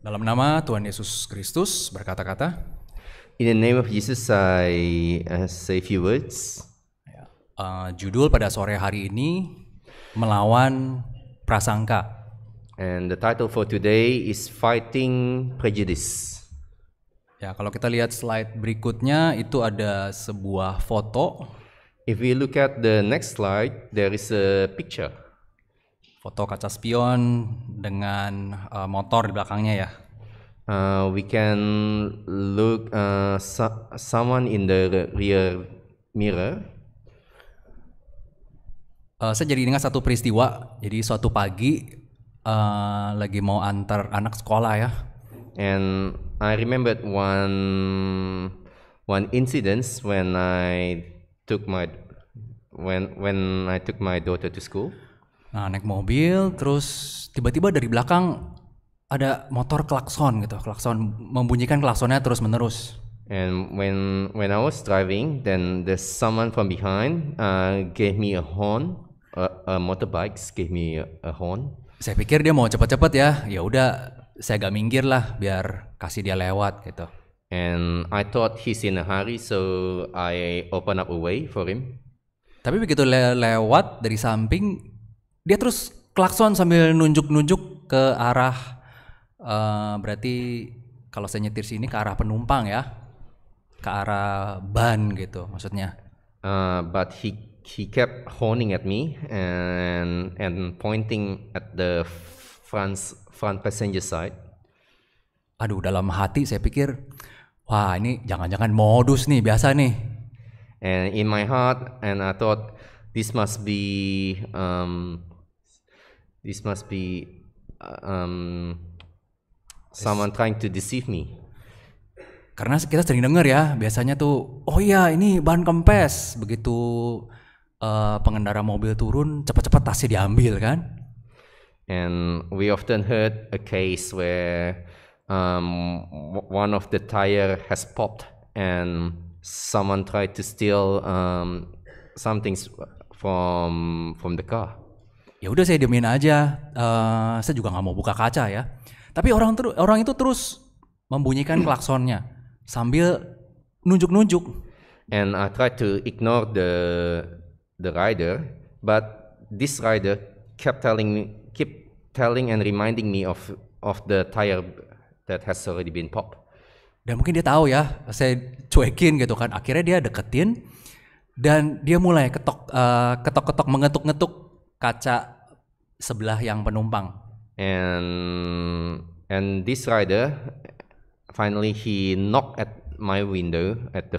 Dalam nama Tuhan Yesus Kristus berkata-kata. In the name of Jesus I uh, say say few words. Ya. Uh, judul pada sore hari ini melawan prasangka. And the title for today is Fighting Prejudice. Ya, kalau kita lihat slide berikutnya itu ada sebuah foto. If we look at the next slide, there is a picture foto kaca spion dengan uh, motor di belakangnya ya. Uh, we can look uh, someone in the rear mirror. Uh, saya jadi ingat satu peristiwa. Jadi suatu pagi uh, lagi mau antar anak sekolah ya. And I remembered one one incidents when I took my when when I took my daughter to school. Nah, naik mobil terus tiba-tiba dari belakang ada motor klakson gitu, klakson membunyikan klaksonnya terus-menerus. And when when I was driving, then there's someone from behind uh, gave me a horn, a, a motorbikes gave me a, a horn. Saya pikir dia mau cepat-cepat ya, ya udah saya agak minggir lah biar kasih dia lewat gitu. And I thought he's in a hurry, so I open up a way for him. Tapi begitu le lewat dari samping dia terus klakson sambil nunjuk-nunjuk ke arah uh, berarti kalau saya nyetir sini ke arah penumpang ya ke arah ban gitu maksudnya uh, but he he kept honing at me and and pointing at the front front passenger side aduh dalam hati saya pikir wah ini jangan-jangan modus nih biasa nih and in my heart and I thought this must be um, This must be uh, um, someone trying to deceive me. Karena kita sering dengar ya, biasanya tuh, oh ya ini bahan kempes. Begitu uh, pengendara mobil turun, cepat-cepat tasnya diambil kan? And we often heard a case where um, one of the tire has popped and someone tried to steal um, something from from the car ya udah saya diamin aja uh, saya juga nggak mau buka kaca ya tapi orang terus orang itu terus membunyikan hmm. klaksonnya sambil nunjuk-nunjuk and I tried to ignore the the rider but this rider kept telling me keep telling and reminding me of of the tire that has already been popped dan mungkin dia tahu ya saya cuekin gitu kan akhirnya dia deketin dan dia mulai ketok uh, ketok-ketok mengetuk-ngetuk kaca sebelah yang penumpang. And and this rider finally he knock at my window at the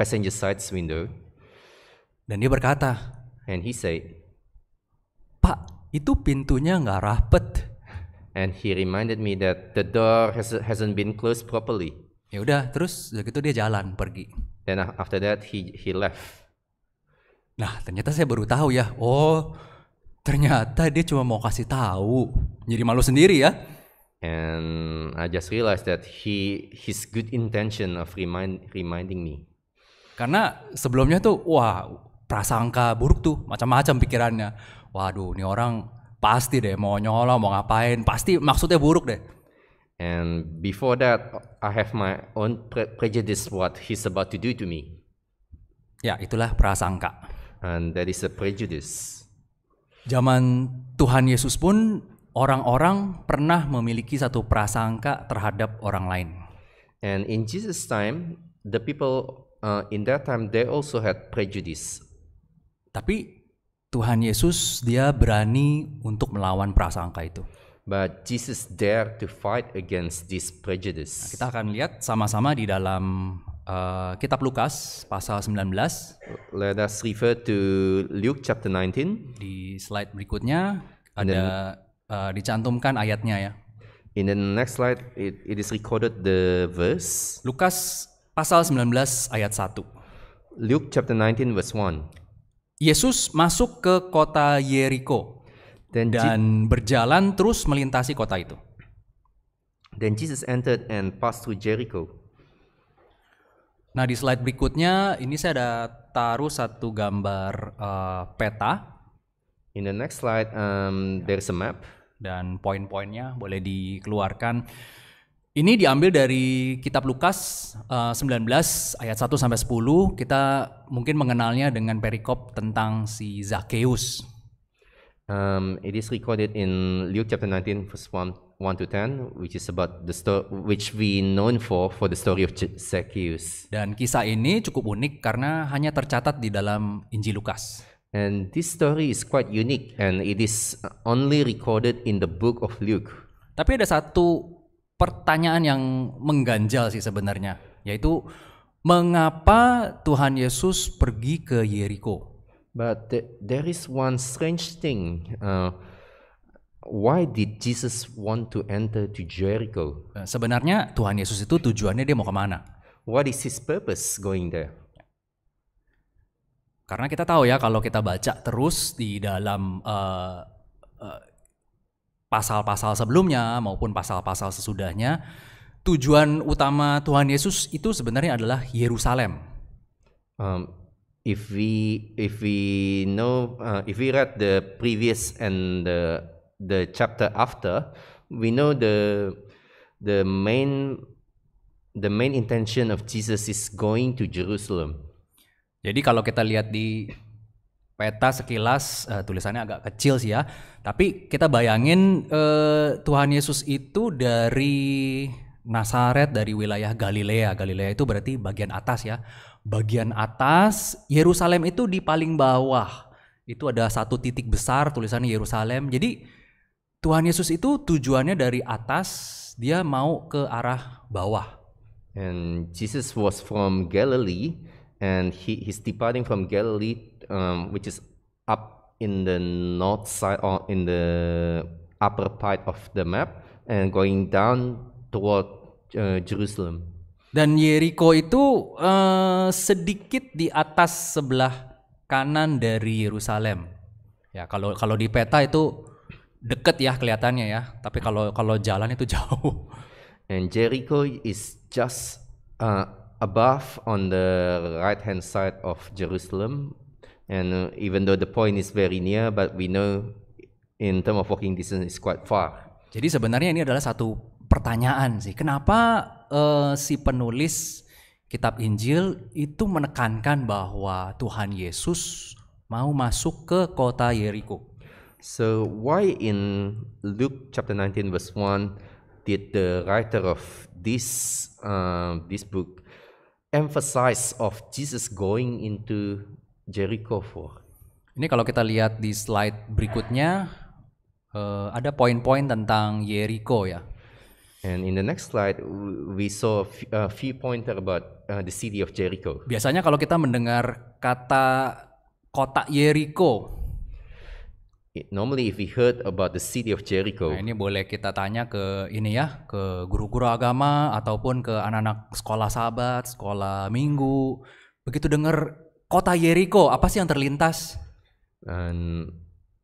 passenger side's window. Dan dia berkata, and he said, "Pak, itu pintunya nggak rapet." And he reminded me that the door has, hasn't been closed properly. Ya udah, terus gitu dia jalan pergi. Then after that he he left. Nah, ternyata saya baru tahu ya. Oh, Ternyata dia cuma mau kasih tahu. Jadi malu sendiri ya. And I just realized that he his good intention of remind reminding me. Karena sebelumnya tuh wah prasangka buruk tuh macam-macam pikirannya. Waduh, ini orang pasti deh mau nyolong, mau ngapain, pasti maksudnya buruk deh. And before that, I have my own pre prejudice what he's about to do to me. Ya, itulah prasangka. And that is a prejudice. Zaman Tuhan Yesus pun orang-orang pernah memiliki satu prasangka terhadap orang lain. And in Jesus time, the people uh, in that time they also had prejudice. Tapi Tuhan Yesus dia berani untuk melawan prasangka itu. But Jesus dare to fight against this prejudice. Nah, kita akan lihat sama-sama di dalam Uh, kitab Lukas pasal 19. Let us refer to Luke chapter 19. Di slide berikutnya ada then, uh, eh, dicantumkan ayatnya ya. In the next slide it, it is recorded the verse. Lukas pasal 19 ayat 1. Luke chapter 19 verse 1. Yesus masuk ke kota Yeriko dan, dan berjalan terus melintasi kota itu. Then Jesus entered and passed through Jericho. Nah di slide berikutnya ini saya ada taruh satu gambar uh, peta. In the next slide, um, there's a map. Dan poin-poinnya boleh dikeluarkan. Ini diambil dari kitab Lukas uh, eh, 19 ayat 1 sampai 10. Kita mungkin mengenalnya dengan perikop tentang si Zakheus. Um, it is recorded in Luke chapter 19 verse 1 1 to 10 which is about the story which we known for for the story of Zacchaeus. Dan kisah ini cukup unik karena hanya tercatat di dalam Injil Lukas. And this story is quite unique and it is only recorded in the book of Luke. Tapi ada satu pertanyaan yang mengganjal sih sebenarnya, yaitu mengapa Tuhan Yesus pergi ke Yeriko? But there is one strange thing uh, Why did Jesus want to enter to Jericho? Eh, sebenarnya Tuhan Yesus itu tujuannya dia mau kemana? What is his purpose going there? Karena kita tahu ya kalau kita baca terus di dalam uh, uh, pasal-pasal sebelumnya maupun pasal-pasal sesudahnya, tujuan utama Tuhan Yesus itu sebenarnya adalah Yerusalem. Um, if we if we know uh, if we read the previous and the the chapter after, we know the the main the main intention of Jesus is going to Jerusalem. Jadi kalau kita lihat di peta sekilas uh, tulisannya agak kecil sih ya, tapi kita bayangin uh, Tuhan Yesus itu dari Nasaret dari wilayah Galilea. Galilea itu berarti bagian atas ya. Bagian atas Yerusalem itu di paling bawah. Itu ada satu titik besar tulisannya Yerusalem. Jadi Tuhan Yesus itu tujuannya dari atas, dia mau ke arah bawah. And Jesus was from Galilee and he he's departing from Galilee um, which is up in the north side or in the upper part of the map and going down toward uh, Jerusalem. Dan Yeriko itu uh, sedikit di atas sebelah kanan dari Yerusalem. Ya, kalau kalau di peta itu deket ya kelihatannya ya, tapi kalau kalau jalan itu jauh. And Jericho is just uh, above on the right hand side of Jerusalem, and uh, even though the point is very near, but we know in term of walking distance is quite far. Jadi sebenarnya ini adalah satu pertanyaan sih, kenapa uh, si penulis kitab Injil itu menekankan bahwa Tuhan Yesus mau masuk ke kota Jericho So, why in Luke chapter 19, verse 1, did the writer of this, uh, this book emphasize of Jesus going into Jericho for? Ini kalau kita lihat di slide berikutnya, uh, ada poin-poin tentang Jericho ya. And in the next slide, we saw a few pointer about uh, the city of Jericho. Biasanya kalau kita mendengar kata kota Jericho, Normally if we heard about the city of Jericho. Nah, ini boleh kita tanya ke ini ya, ke guru-guru agama ataupun ke anak-anak sekolah sabat, sekolah minggu. Begitu dengar kota Jericho, apa sih yang terlintas? And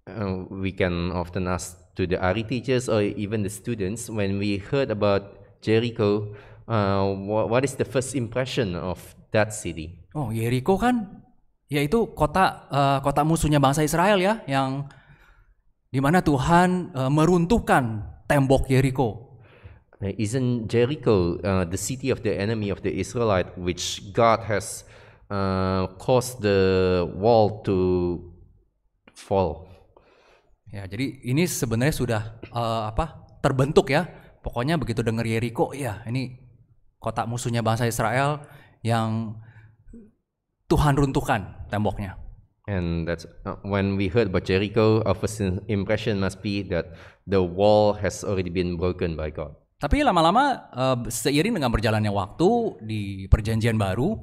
uh, we can often ask to the RE teachers or even the students when we heard about Jericho, uh, what, what is the first impression of that city? Oh, Jericho kan yaitu kota uh, kota musuhnya bangsa Israel ya yang di mana Tuhan uh, meruntuhkan tembok Yeriko. Isn't Jericho uh, the city of the enemy of the Israelite, which God has uh, caused the wall to fall? Ya, jadi ini sebenarnya sudah uh, apa terbentuk ya. Pokoknya begitu dengar Yeriko, ya ini kotak musuhnya bangsa Israel yang Tuhan runtuhkan temboknya. And that's uh, when we heard about Jericho, our first impression must be that the wall has already been broken by God. Tapi lama-lama uh, seiring dengan berjalannya waktu di perjanjian baru,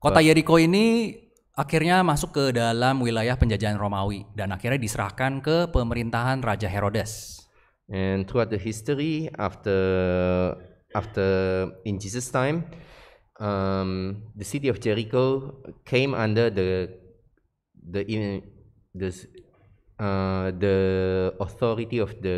kota Jericho ini akhirnya masuk ke dalam wilayah penjajahan Romawi dan akhirnya diserahkan ke pemerintahan Raja Herodes. And throughout the history after after in Jesus time, um, the city of Jericho came under the the in the uh, the authority of the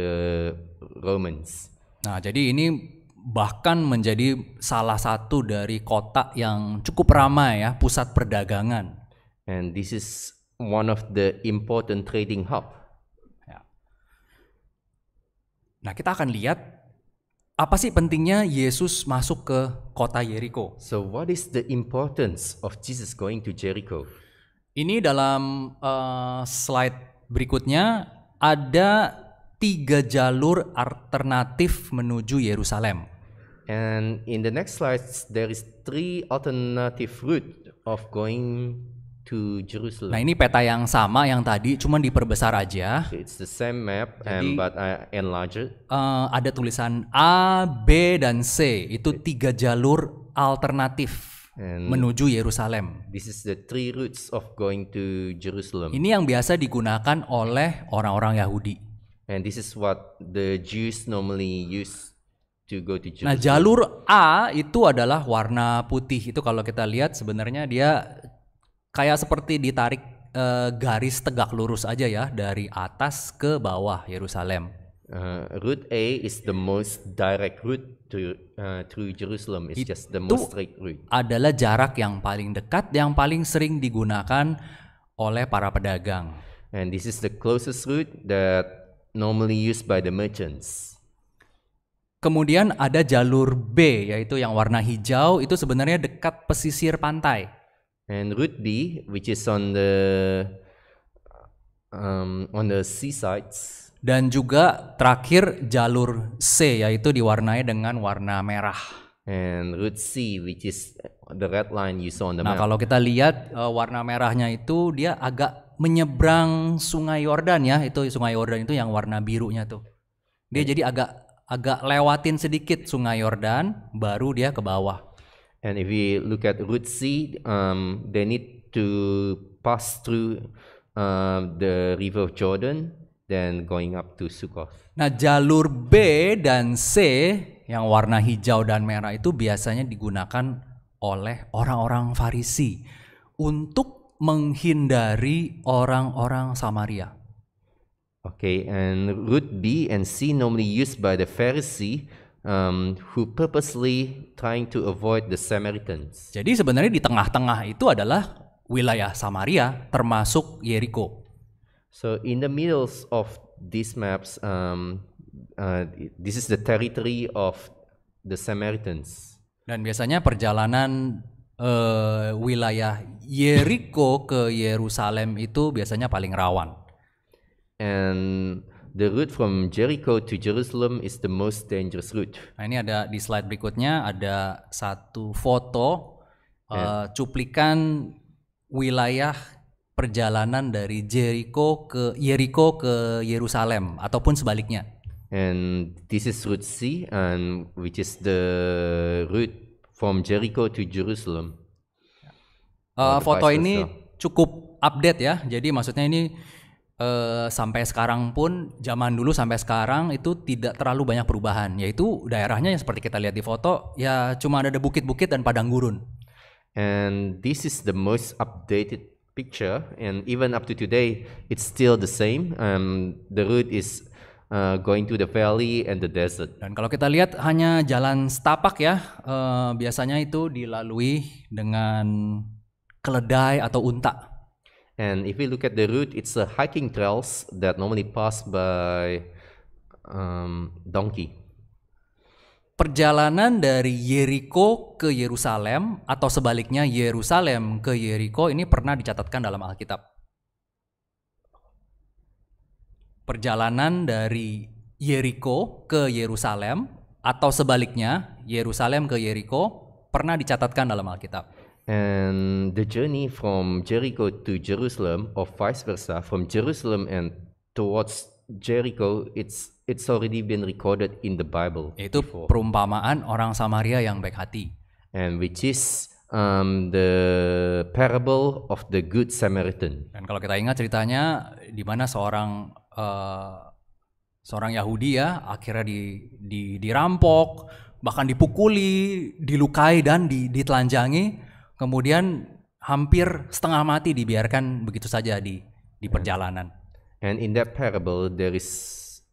Romans. Nah, jadi ini bahkan menjadi salah satu dari kota yang cukup ramai ya, pusat perdagangan. And this is one of the important trading hub. Ya. Nah, kita akan lihat apa sih pentingnya Yesus masuk ke kota Jericho. So what is the importance of Jesus going to Jericho? Ini dalam uh, slide berikutnya ada tiga jalur alternatif menuju Yerusalem. And in the next slides there is three alternative route of going to Jerusalem. Nah, ini peta yang sama yang tadi cuman diperbesar aja. It's the same map Jadi, and but I enlarge it. Uh, eh, ada tulisan A, B dan C. Itu tiga jalur alternatif And menuju Yerusalem. This is the three routes of going to Jerusalem. Ini yang biasa digunakan oleh orang-orang Yahudi. And this is what the Jews normally use to go to nah, Jerusalem. Nah, jalur A itu adalah warna putih. Itu kalau kita lihat sebenarnya dia kayak seperti ditarik e, garis tegak lurus aja ya dari atas ke bawah Yerusalem. Uh, route A is the most direct route to uh, through Jerusalem. It's just the most straight route. Adalah jarak yang paling dekat yang paling sering digunakan oleh para pedagang. And this is the closest route that normally used by the merchants. Kemudian ada jalur B yaitu yang warna hijau itu sebenarnya dekat pesisir pantai. And route B which is on the um, on the seasides dan juga terakhir jalur C yaitu diwarnai dengan warna merah. And route C which is the red line you saw on the nah, map. Nah, kalau kita lihat uh, warna merahnya itu dia agak menyeberang Sungai Yordan ya, itu Sungai Yordan itu yang warna birunya tuh. Dia okay. jadi agak agak lewatin sedikit Sungai Yordan baru dia ke bawah. And if we look at route C, um, they need to pass through uh, the river of Jordan then going up to Nah, jalur B dan C yang warna hijau dan merah itu biasanya digunakan oleh orang-orang Farisi untuk menghindari orang-orang Samaria. Okay, and route B and C normally used by the Pharisee um, who purposely trying to avoid the Samaritans. Jadi sebenarnya di tengah-tengah itu adalah wilayah Samaria termasuk Yeriko. So in the middle of these maps, um, uh, this is the territory of the Samaritans. Dan biasanya perjalanan uh, wilayah Yeriko ke Yerusalem itu biasanya paling rawan. And the route from Jericho to Jerusalem is the most dangerous route. Nah, ini ada di slide berikutnya ada satu foto uh, cuplikan wilayah perjalanan dari Jericho ke Jericho ke Yerusalem ataupun sebaliknya. And this is Route C, and which is the route from Jericho to Jerusalem. Uh, foto ini cukup update ya, jadi maksudnya ini uh, sampai sekarang pun zaman dulu sampai sekarang itu tidak terlalu banyak perubahan, yaitu daerahnya yang seperti kita lihat di foto ya cuma ada bukit-bukit dan padang gurun. And this is the most updated picture, and even up to today, it's still the same. Um, the route is uh, going to the valley and the desert. Dan kalau kita lihat hanya jalan setapak ya, uh, biasanya itu dilalui dengan keledai atau unta. And if we look at the route, it's a hiking trails that normally pass by um, donkey perjalanan dari Yeriko ke Yerusalem atau sebaliknya Yerusalem ke Yeriko ini pernah dicatatkan dalam Alkitab. Perjalanan dari Yeriko ke Yerusalem atau sebaliknya Yerusalem ke Yeriko pernah dicatatkan dalam Alkitab. And the journey from Jericho to Jerusalem or vice versa from Jerusalem and towards Jericho it's it's already been recorded in the Bible. Itu before. perumpamaan orang Samaria yang baik hati. And which is um, the parable of the good Samaritan. Dan kalau kita ingat ceritanya di mana seorang uh, seorang Yahudi ya akhirnya di, di dirampok, bahkan dipukuli, dilukai dan di, ditelanjangi, kemudian hampir setengah mati dibiarkan begitu saja di di perjalanan. And in that parable there is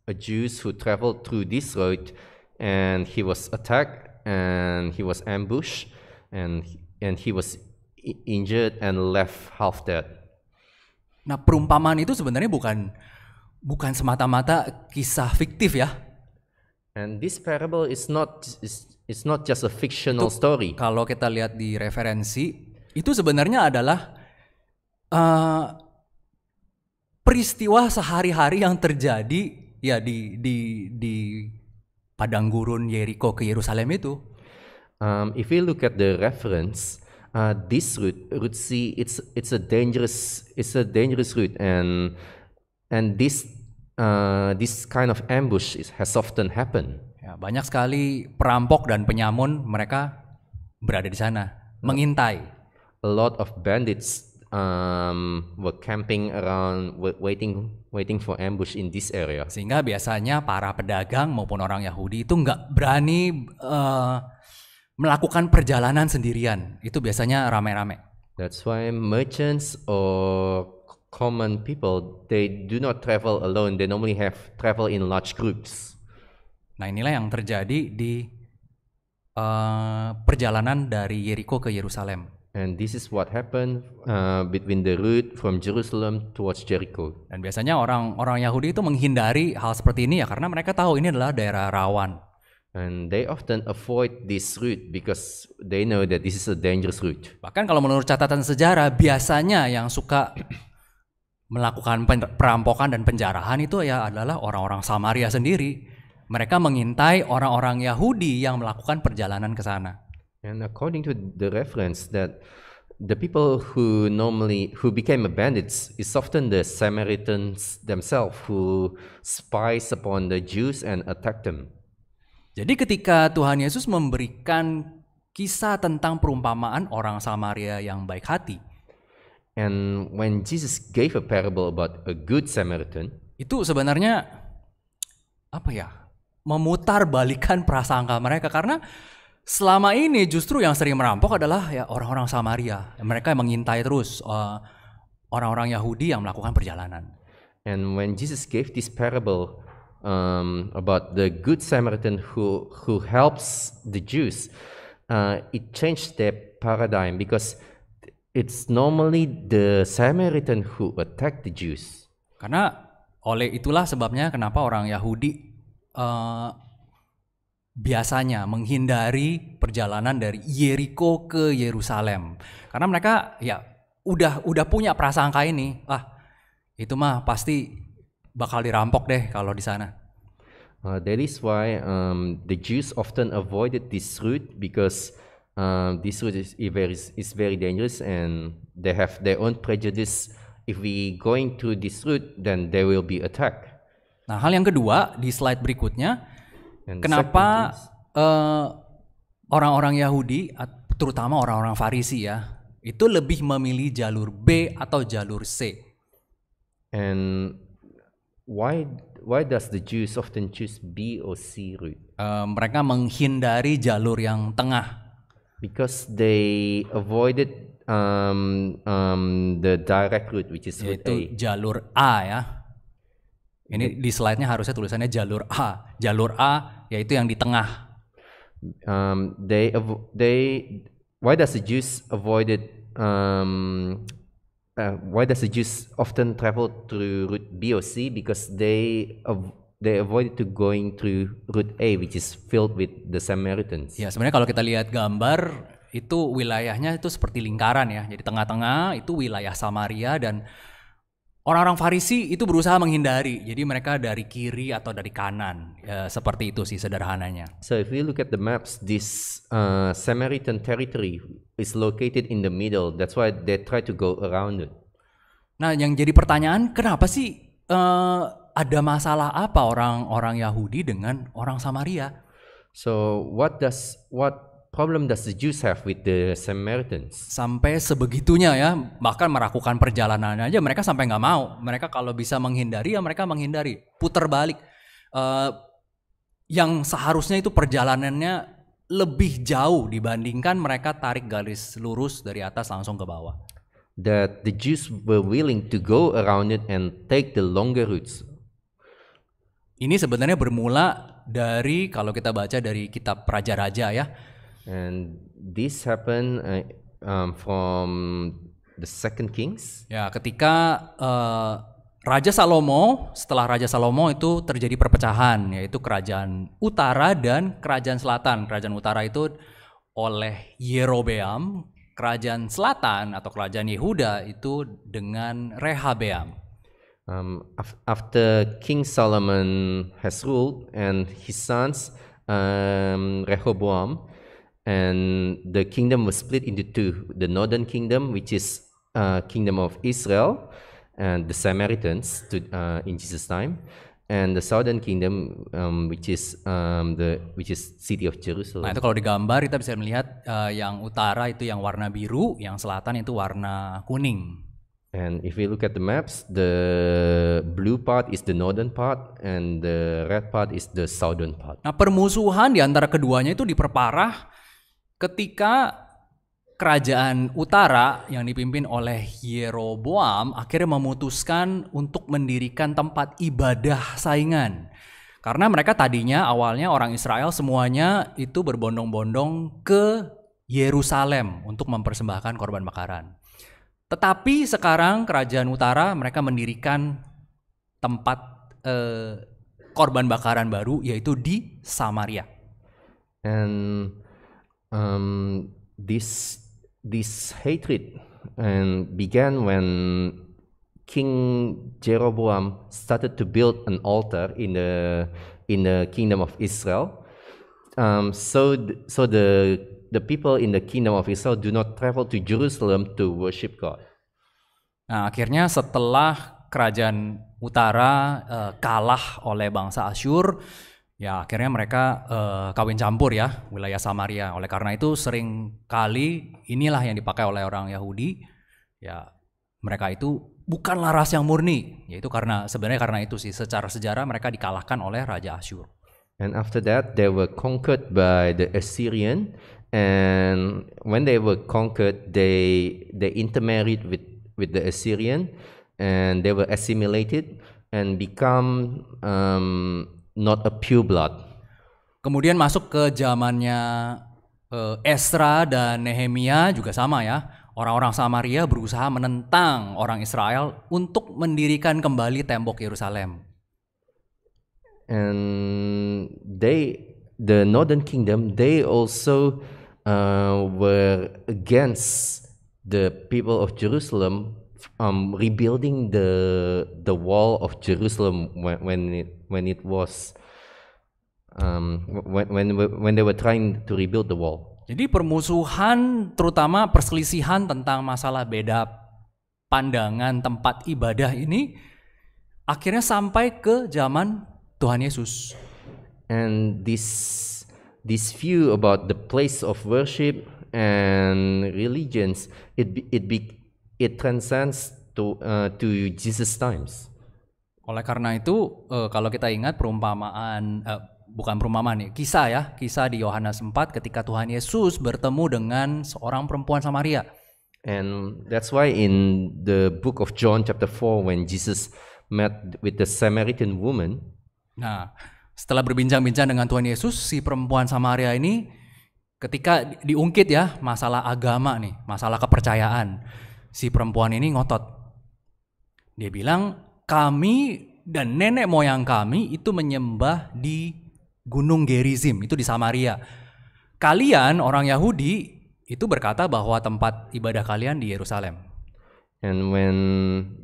a Jews who traveled through this road, and he was attacked and he was ambushed and and he was injured and left half dead. Nah, perumpamaan itu sebenarnya bukan bukan semata-mata kisah fiktif ya. And this parable is not is it's not just a fictional itu, story. Kalau kita lihat di referensi, itu sebenarnya adalah uh, peristiwa sehari-hari yang terjadi ya di di di padang gurun Yeriko ke Yerusalem itu. Um, if we look at the reference, uh, this route, route C, it's it's a dangerous it's a dangerous route, and and this uh, this kind of ambush is, has often happened. Ya, banyak sekali perampok dan penyamun mereka berada di sana mengintai. A lot of bandits um, were camping around waiting waiting for ambush in this area. Sehingga biasanya para pedagang maupun orang Yahudi itu nggak berani uh, melakukan perjalanan sendirian. Itu biasanya rame-rame. That's why merchants or common people they do not travel alone. They normally have travel in large groups. Nah inilah yang terjadi di uh, perjalanan dari Yeriko ke Yerusalem. And this is what happened uh, between the route from Jerusalem towards Jericho. Dan biasanya orang-orang Yahudi itu menghindari hal seperti ini ya karena mereka tahu ini adalah daerah rawan. And they often avoid this route because they know that this is a dangerous route. Bahkan kalau menurut catatan sejarah biasanya yang suka melakukan perampokan dan penjarahan itu ya adalah orang-orang Samaria sendiri. Mereka mengintai orang-orang Yahudi yang melakukan perjalanan ke sana. And according to the reference that the people who normally who became bandits is often the Samaritans themselves who spies upon the Jews and attack them. Jadi ketika Tuhan Yesus memberikan kisah tentang perumpamaan orang Samaria yang baik hati. And when Jesus gave a parable about a good Samaritan, itu sebenarnya apa ya? memutar balikan prasangka mereka karena Selama ini justru yang sering merampok adalah ya orang-orang Samaria. Mereka mengintai terus orang eh, orang-orang Yahudi yang melakukan perjalanan. And when Jesus gave this parable um, about the good Samaritan who who helps the Jews, uh, it changed their paradigm because it's normally the Samaritan who attack the Jews. Karena oleh itulah sebabnya kenapa orang Yahudi uh, biasanya menghindari perjalanan dari Yeriko ke Yerusalem karena mereka ya udah udah punya prasangka ini ah itu mah pasti bakal dirampok deh kalau di sana uh, that is why um, the Jews often avoided this route because um, this route is, is, is very dangerous and they have their own prejudice if we going to this route then they will be attacked nah hal yang kedua di slide berikutnya And Kenapa orang eh, orang-orang Yahudi, terutama orang-orang Farisi ya, itu lebih memilih jalur B atau jalur C? And why why does the Jews often choose B or C route? Uh, mereka menghindari jalur yang tengah. Because they avoided um, um, the direct route, which is route Yaitu A. jalur A ya. Ini iya. di slide-nya harusnya tulisannya jalur A. Jalur A yaitu yang di tengah. Um, they they why does the Jews avoided um, uh, why does the Jews often travel through route B or C because they av they avoided to going through route A which is filled with the Samaritans. Ya sebenarnya kalau kita lihat gambar itu wilayahnya itu seperti lingkaran ya. Jadi tengah-tengah itu wilayah Samaria dan Orang-orang Farisi itu berusaha menghindari, jadi mereka dari kiri atau dari kanan, e, seperti itu sih sederhananya. So if we look at the maps, this uh, Samaritan territory is located in the middle. That's why they try to go around it. Nah, yang jadi pertanyaan, kenapa sih uh, ada masalah apa orang-orang Yahudi dengan orang Samaria? So what does what problem does the Jews have with the Samaritans? Sampai sebegitunya ya, bahkan merakukan perjalanannya aja mereka sampai nggak mau. Mereka kalau bisa menghindari ya mereka menghindari. Putar balik. Uh, yang seharusnya itu perjalanannya lebih jauh dibandingkan mereka tarik garis lurus dari atas langsung ke bawah. That the Jews were willing to go around it and take the longer routes. Ini sebenarnya bermula dari kalau kita baca dari kitab Raja-Raja ya And this happened uh, um, from the second Kings. Ya, ketika uh, Raja Salomo, setelah Raja Salomo itu terjadi perpecahan, yaitu kerajaan utara dan kerajaan selatan. Kerajaan utara itu oleh Yerobeam, kerajaan selatan atau kerajaan Yehuda itu dengan Rehabeam. Um, after King Solomon has ruled and his sons um, Rehoboam and the kingdom was split into two the northern kingdom which is uh, kingdom of israel and the samaritans to, uh, in jesus time and the southern kingdom um, which is um, the which is city of Jerusalem. Nah itu kalau digambar kita bisa melihat uh, yang utara itu yang warna biru, yang selatan itu warna kuning. And if we look at the maps, the blue part is the northern part and the red part is the southern part. Nah permusuhan di antara keduanya itu diperparah ketika kerajaan utara yang dipimpin oleh Yeroboam akhirnya memutuskan untuk mendirikan tempat ibadah saingan. Karena mereka tadinya awalnya orang Israel semuanya itu berbondong-bondong ke Yerusalem untuk mempersembahkan korban bakaran. Tetapi sekarang kerajaan utara mereka mendirikan tempat eh, korban bakaran baru yaitu di Samaria. And um, this this hatred and began when King Jeroboam started to build an altar in the in the kingdom of Israel. Um, so th so the the people in the kingdom of Israel do not travel to Jerusalem to worship God. Nah, akhirnya setelah kerajaan utara uh, kalah oleh bangsa Asyur, Ya akhirnya mereka uh, kawin campur ya wilayah Samaria. Oleh karena itu sering kali inilah yang dipakai oleh orang Yahudi. Ya mereka itu bukanlah ras yang murni, yaitu karena sebenarnya karena itu sih secara sejarah mereka dikalahkan oleh Raja Asyur. And after that they were conquered by the Assyrian and when they were conquered they they intermarried with with the Assyrian and they were assimilated and become um, not a pure blood. Kemudian masuk ke zamannya uh, eh, Esra dan Nehemia juga sama ya. Orang-orang Samaria berusaha menentang orang Israel untuk mendirikan kembali tembok Yerusalem. And they the northern kingdom they also uh, were against the people of Jerusalem um, rebuilding the the wall of Jerusalem when, when it when it was um, when when when they were trying to rebuild the wall. Jadi permusuhan terutama perselisihan tentang masalah beda pandangan tempat ibadah ini akhirnya sampai ke zaman Tuhan Yesus. And this this view about the place of worship and religions it it it transcends to uh, to Jesus times. Oleh karena itu, uh, kalau kita ingat perumpamaan, uh, bukan perumpamaan nih kisah ya, kisah di Yohanes 4 ketika Tuhan Yesus bertemu dengan seorang perempuan Samaria. And that's why in the book of John chapter 4 when Jesus met with the Samaritan woman. Nah, setelah berbincang-bincang dengan Tuhan Yesus, si perempuan Samaria ini ketika diungkit ya masalah agama nih, masalah kepercayaan. Si perempuan ini ngotot. Dia bilang, kami dan nenek moyang kami itu menyembah di Gunung Gerizim, itu di Samaria. Kalian orang Yahudi itu berkata bahwa tempat ibadah kalian di Yerusalem. And when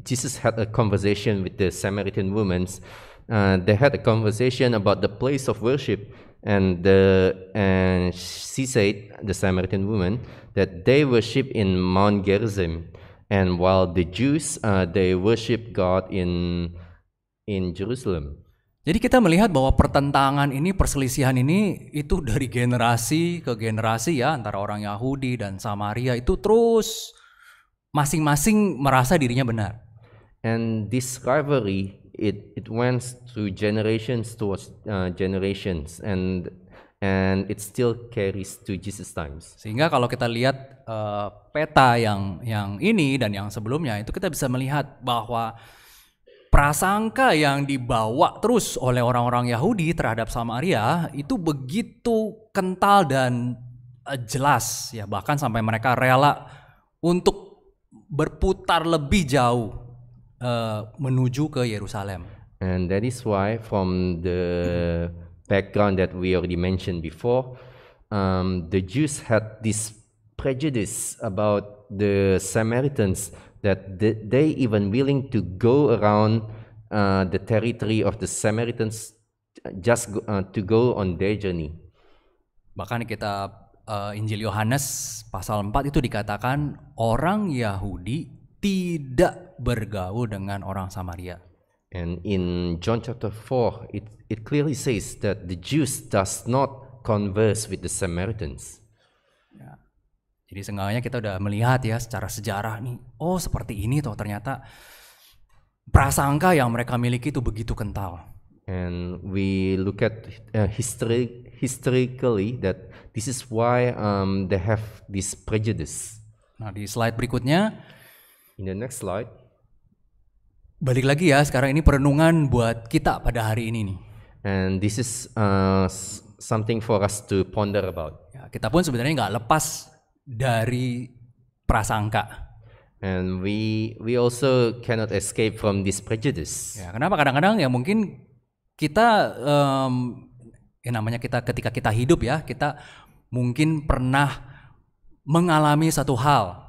Jesus had a conversation with the Samaritan women, uh, they had a conversation about the place of worship and the and she said the Samaritan woman that they worship in Mount Gerizim. And while the Jews uh, they worship God in in Jerusalem. Jadi kita melihat bahwa pertentangan ini, perselisihan ini itu dari generasi ke generasi ya antara orang Yahudi dan Samaria itu terus masing-masing merasa dirinya benar. And this rivalry it it went through generations towards uh, generations and and it still carries to Jesus times. Sehingga kalau kita lihat uh, peta yang yang ini dan yang sebelumnya itu kita bisa melihat bahwa prasangka yang dibawa terus oleh orang-orang Yahudi terhadap Samaria itu begitu kental dan uh, jelas ya bahkan sampai mereka rela untuk berputar lebih jauh uh, menuju ke Yerusalem. And that is why from the background that we already mentioned before, um, the Jews had this prejudice about the Samaritans that they even willing to go around uh, the territory of the Samaritans just uh, to go on their journey. Bahkan kita uh, Injil Yohanes pasal 4 itu dikatakan orang Yahudi tidak bergaul dengan orang Samaria. And in John chapter 4, it, it clearly says that the Jews does not converse with the Samaritans. Ya. Jadi seenggaknya kita udah melihat ya secara sejarah nih, oh seperti ini toh ternyata prasangka yang mereka miliki itu begitu kental. And we look at uh, history, historically that this is why um, they have this prejudice. Nah di slide berikutnya. In the next slide balik lagi ya sekarang ini perenungan buat kita pada hari ini nih. And this is uh, something for us to ponder about. Ya, kita pun sebenarnya nggak lepas dari prasangka. And we we also cannot escape from this prejudice. Ya, kenapa kadang-kadang ya mungkin kita um, ya namanya kita ketika kita hidup ya kita mungkin pernah mengalami satu hal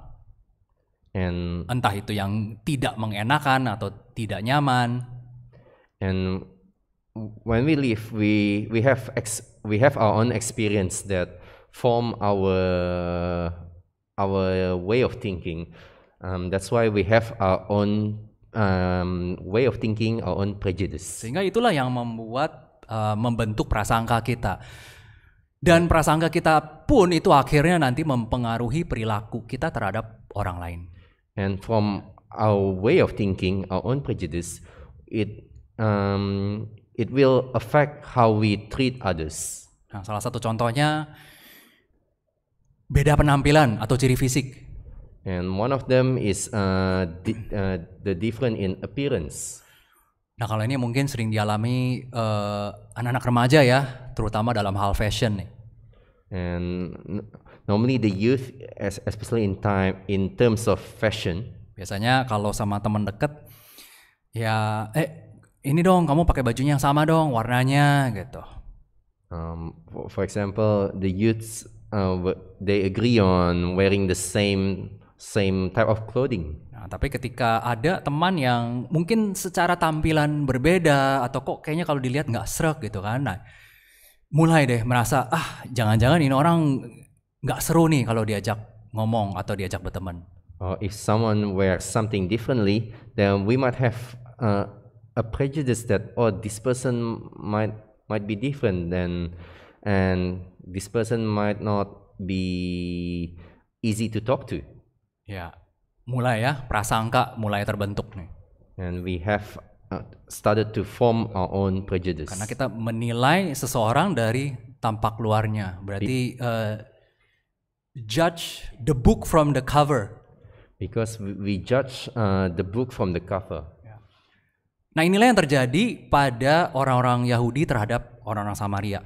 And entah itu yang tidak mengenakan atau tidak nyaman. And when we live, we we have ex, we have our own experience that form our our way of thinking. Um, that's why we have our own um, way of thinking, our own prejudice. Sehingga itulah yang membuat uh, membentuk prasangka kita. Dan prasangka kita pun itu akhirnya nanti mempengaruhi perilaku kita terhadap orang lain. And from our way of thinking, our own prejudice, it um, it will affect how we treat others. Nah, salah satu contohnya beda penampilan atau ciri fisik. And one of them is uh, di, uh, the different in appearance. Nah kalau ini mungkin sering dialami uh, anak-anak uh, remaja ya, terutama dalam hal fashion nih. And normally the youth especially in time in terms of fashion biasanya kalau sama teman deket ya eh ini dong kamu pakai bajunya yang sama dong warnanya gitu um, for, for example the youths uh, they agree on wearing the same same type of clothing nah, tapi ketika ada teman yang mungkin secara tampilan berbeda atau kok kayaknya kalau dilihat nggak serak gitu kan nah mulai deh merasa ah jangan-jangan ini orang nggak seru nih kalau diajak ngomong atau diajak berteman. Or if someone wears something differently, then we might have uh, a prejudice that oh this person might might be different than and this person might not be easy to talk to. Ya, mulai ya prasangka mulai terbentuk nih. And we have uh, started to form our own prejudice. Karena kita menilai seseorang dari tampak luarnya, berarti Be uh, judge the book from the cover. Because we judge uh, the book from the cover. Nah inilah yang terjadi pada orang-orang Yahudi terhadap orang-orang Samaria.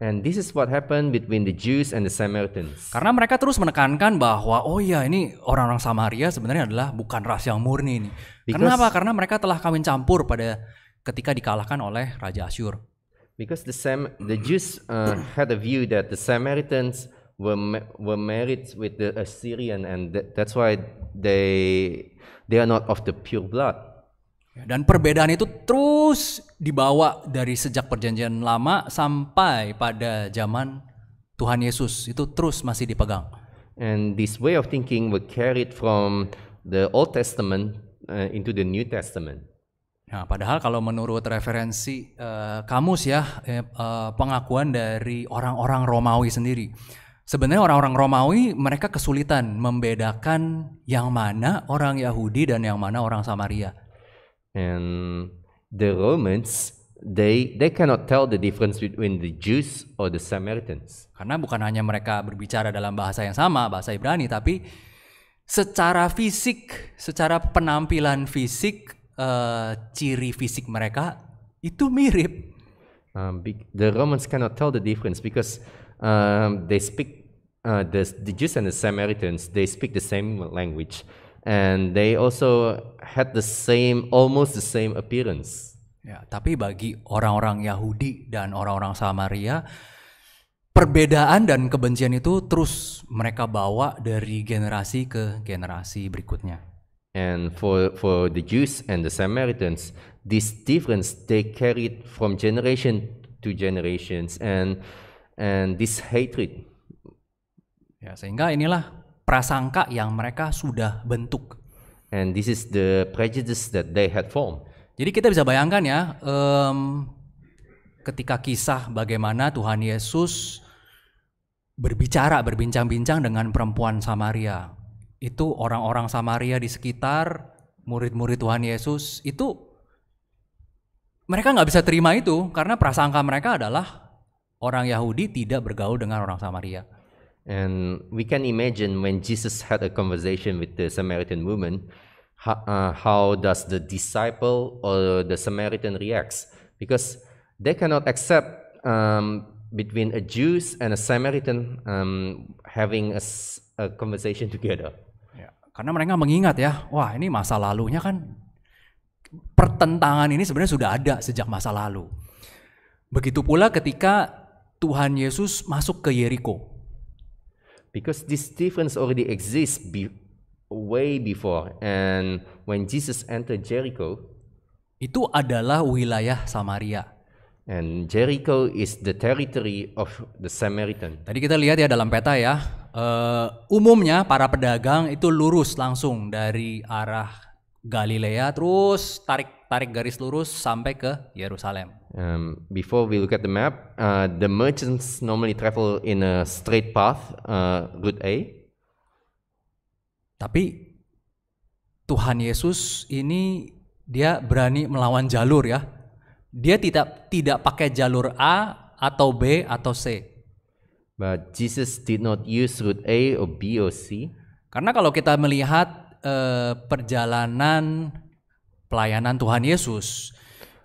And this is what happened between the Jews and the Samaritans. Karena mereka terus menekankan bahwa oh ya ini orang-orang Samaria sebenarnya adalah bukan ras yang murni ini. Because, Kenapa? Karena mereka telah kawin campur pada ketika dikalahkan oleh Raja Asyur. Because the Sam the Jews uh, had a view that the Samaritans were were married with the Assyrian and that, that's why they they are not of the pure blood. Ya, dan perbedaan itu terus dibawa dari sejak perjanjian lama sampai pada zaman Tuhan Yesus itu terus masih dipegang. And this way of thinking were carried from the Old Testament uh, into the New Testament. Nah, padahal kalau menurut referensi uh, kamus ya eh, uh, pengakuan dari orang-orang Romawi sendiri Sebenarnya orang-orang Romawi mereka kesulitan membedakan yang mana orang Yahudi dan yang mana orang Samaria. And the Romans they they cannot tell the difference between the Jews or the Samaritans. Karena bukan hanya mereka berbicara dalam bahasa yang sama, bahasa Ibrani, tapi secara fisik, secara penampilan fisik, uh, ciri fisik mereka itu mirip. Um, the Romans cannot tell the difference because um, they speak uh, the, the Jews and the Samaritans, they speak the same language, and they also had the same, almost the same appearance. Ya, tapi bagi orang-orang Yahudi dan orang-orang Samaria, perbedaan dan kebencian itu terus mereka bawa dari generasi ke generasi berikutnya. And for for the Jews and the Samaritans, this difference they carried from generation to generations, and and this hatred Ya, sehingga inilah prasangka yang mereka sudah bentuk. And this is the prejudice that they had formed. Jadi kita bisa bayangkan ya, um, ketika kisah bagaimana Tuhan Yesus berbicara, berbincang-bincang dengan perempuan Samaria. Itu orang-orang Samaria di sekitar, murid-murid Tuhan Yesus, itu mereka nggak bisa terima itu karena prasangka mereka adalah orang Yahudi tidak bergaul dengan orang Samaria. And we can imagine when Jesus had a conversation with the Samaritan woman, how, uh, how does the disciple or the Samaritan reacts? Because they cannot accept um, between a Jew and a Samaritan um, having a, a conversation together. Ya, karena mereka mengingat ya, wah ini masa lalunya kan pertentangan ini sebenarnya sudah ada sejak masa lalu. Begitu pula ketika Tuhan Yesus masuk ke Yeriko because this difference already exists be way before. And when Jesus entered Jericho, itu adalah wilayah Samaria. And Jericho is the territory of the Samaritan. Tadi kita lihat ya dalam peta ya, uh, umumnya para pedagang itu lurus langsung dari arah Galilea terus tarik tarik garis lurus sampai ke Yerusalem. Um, before we look at the map, uh, the merchants normally travel in a straight path, uh, route A. Tapi Tuhan Yesus ini dia berani melawan jalur ya. Dia tidak tidak pakai jalur A atau B atau C. But Jesus did not use route A or B or C. Karena kalau kita melihat uh, perjalanan pelayanan Tuhan Yesus,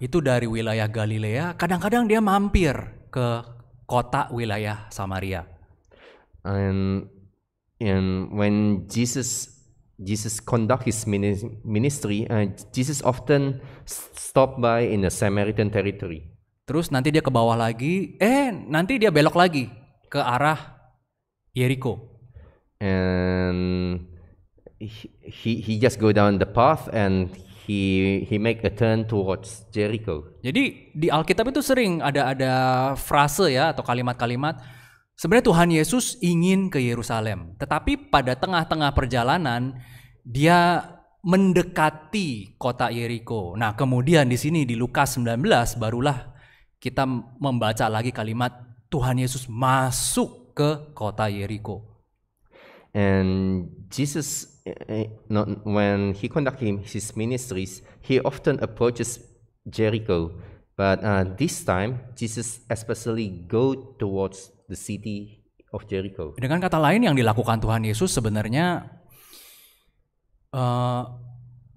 itu dari wilayah Galilea, kadang-kadang dia mampir ke kota wilayah Samaria. And and when Jesus Jesus conduct his ministry, uh, Jesus often stop by in the Samaritan territory. Terus nanti dia ke bawah lagi, eh nanti dia belok lagi ke arah Jericho. And he, he he just go down the path and he he make a turn towards Jericho. Jadi di Alkitab itu sering ada ada frase ya atau kalimat-kalimat sebenarnya Tuhan Yesus ingin ke Yerusalem, tetapi pada tengah-tengah perjalanan dia mendekati kota Yeriko. Nah, kemudian di sini di Lukas 19 barulah kita membaca lagi kalimat Tuhan Yesus masuk ke kota Yeriko. And Jesus Eh, when he conducted his ministries, he often approaches Jericho. But uh, this time, Jesus especially go towards the city of Jericho. Dengan kata lain yang dilakukan Tuhan Yesus sebenarnya uh,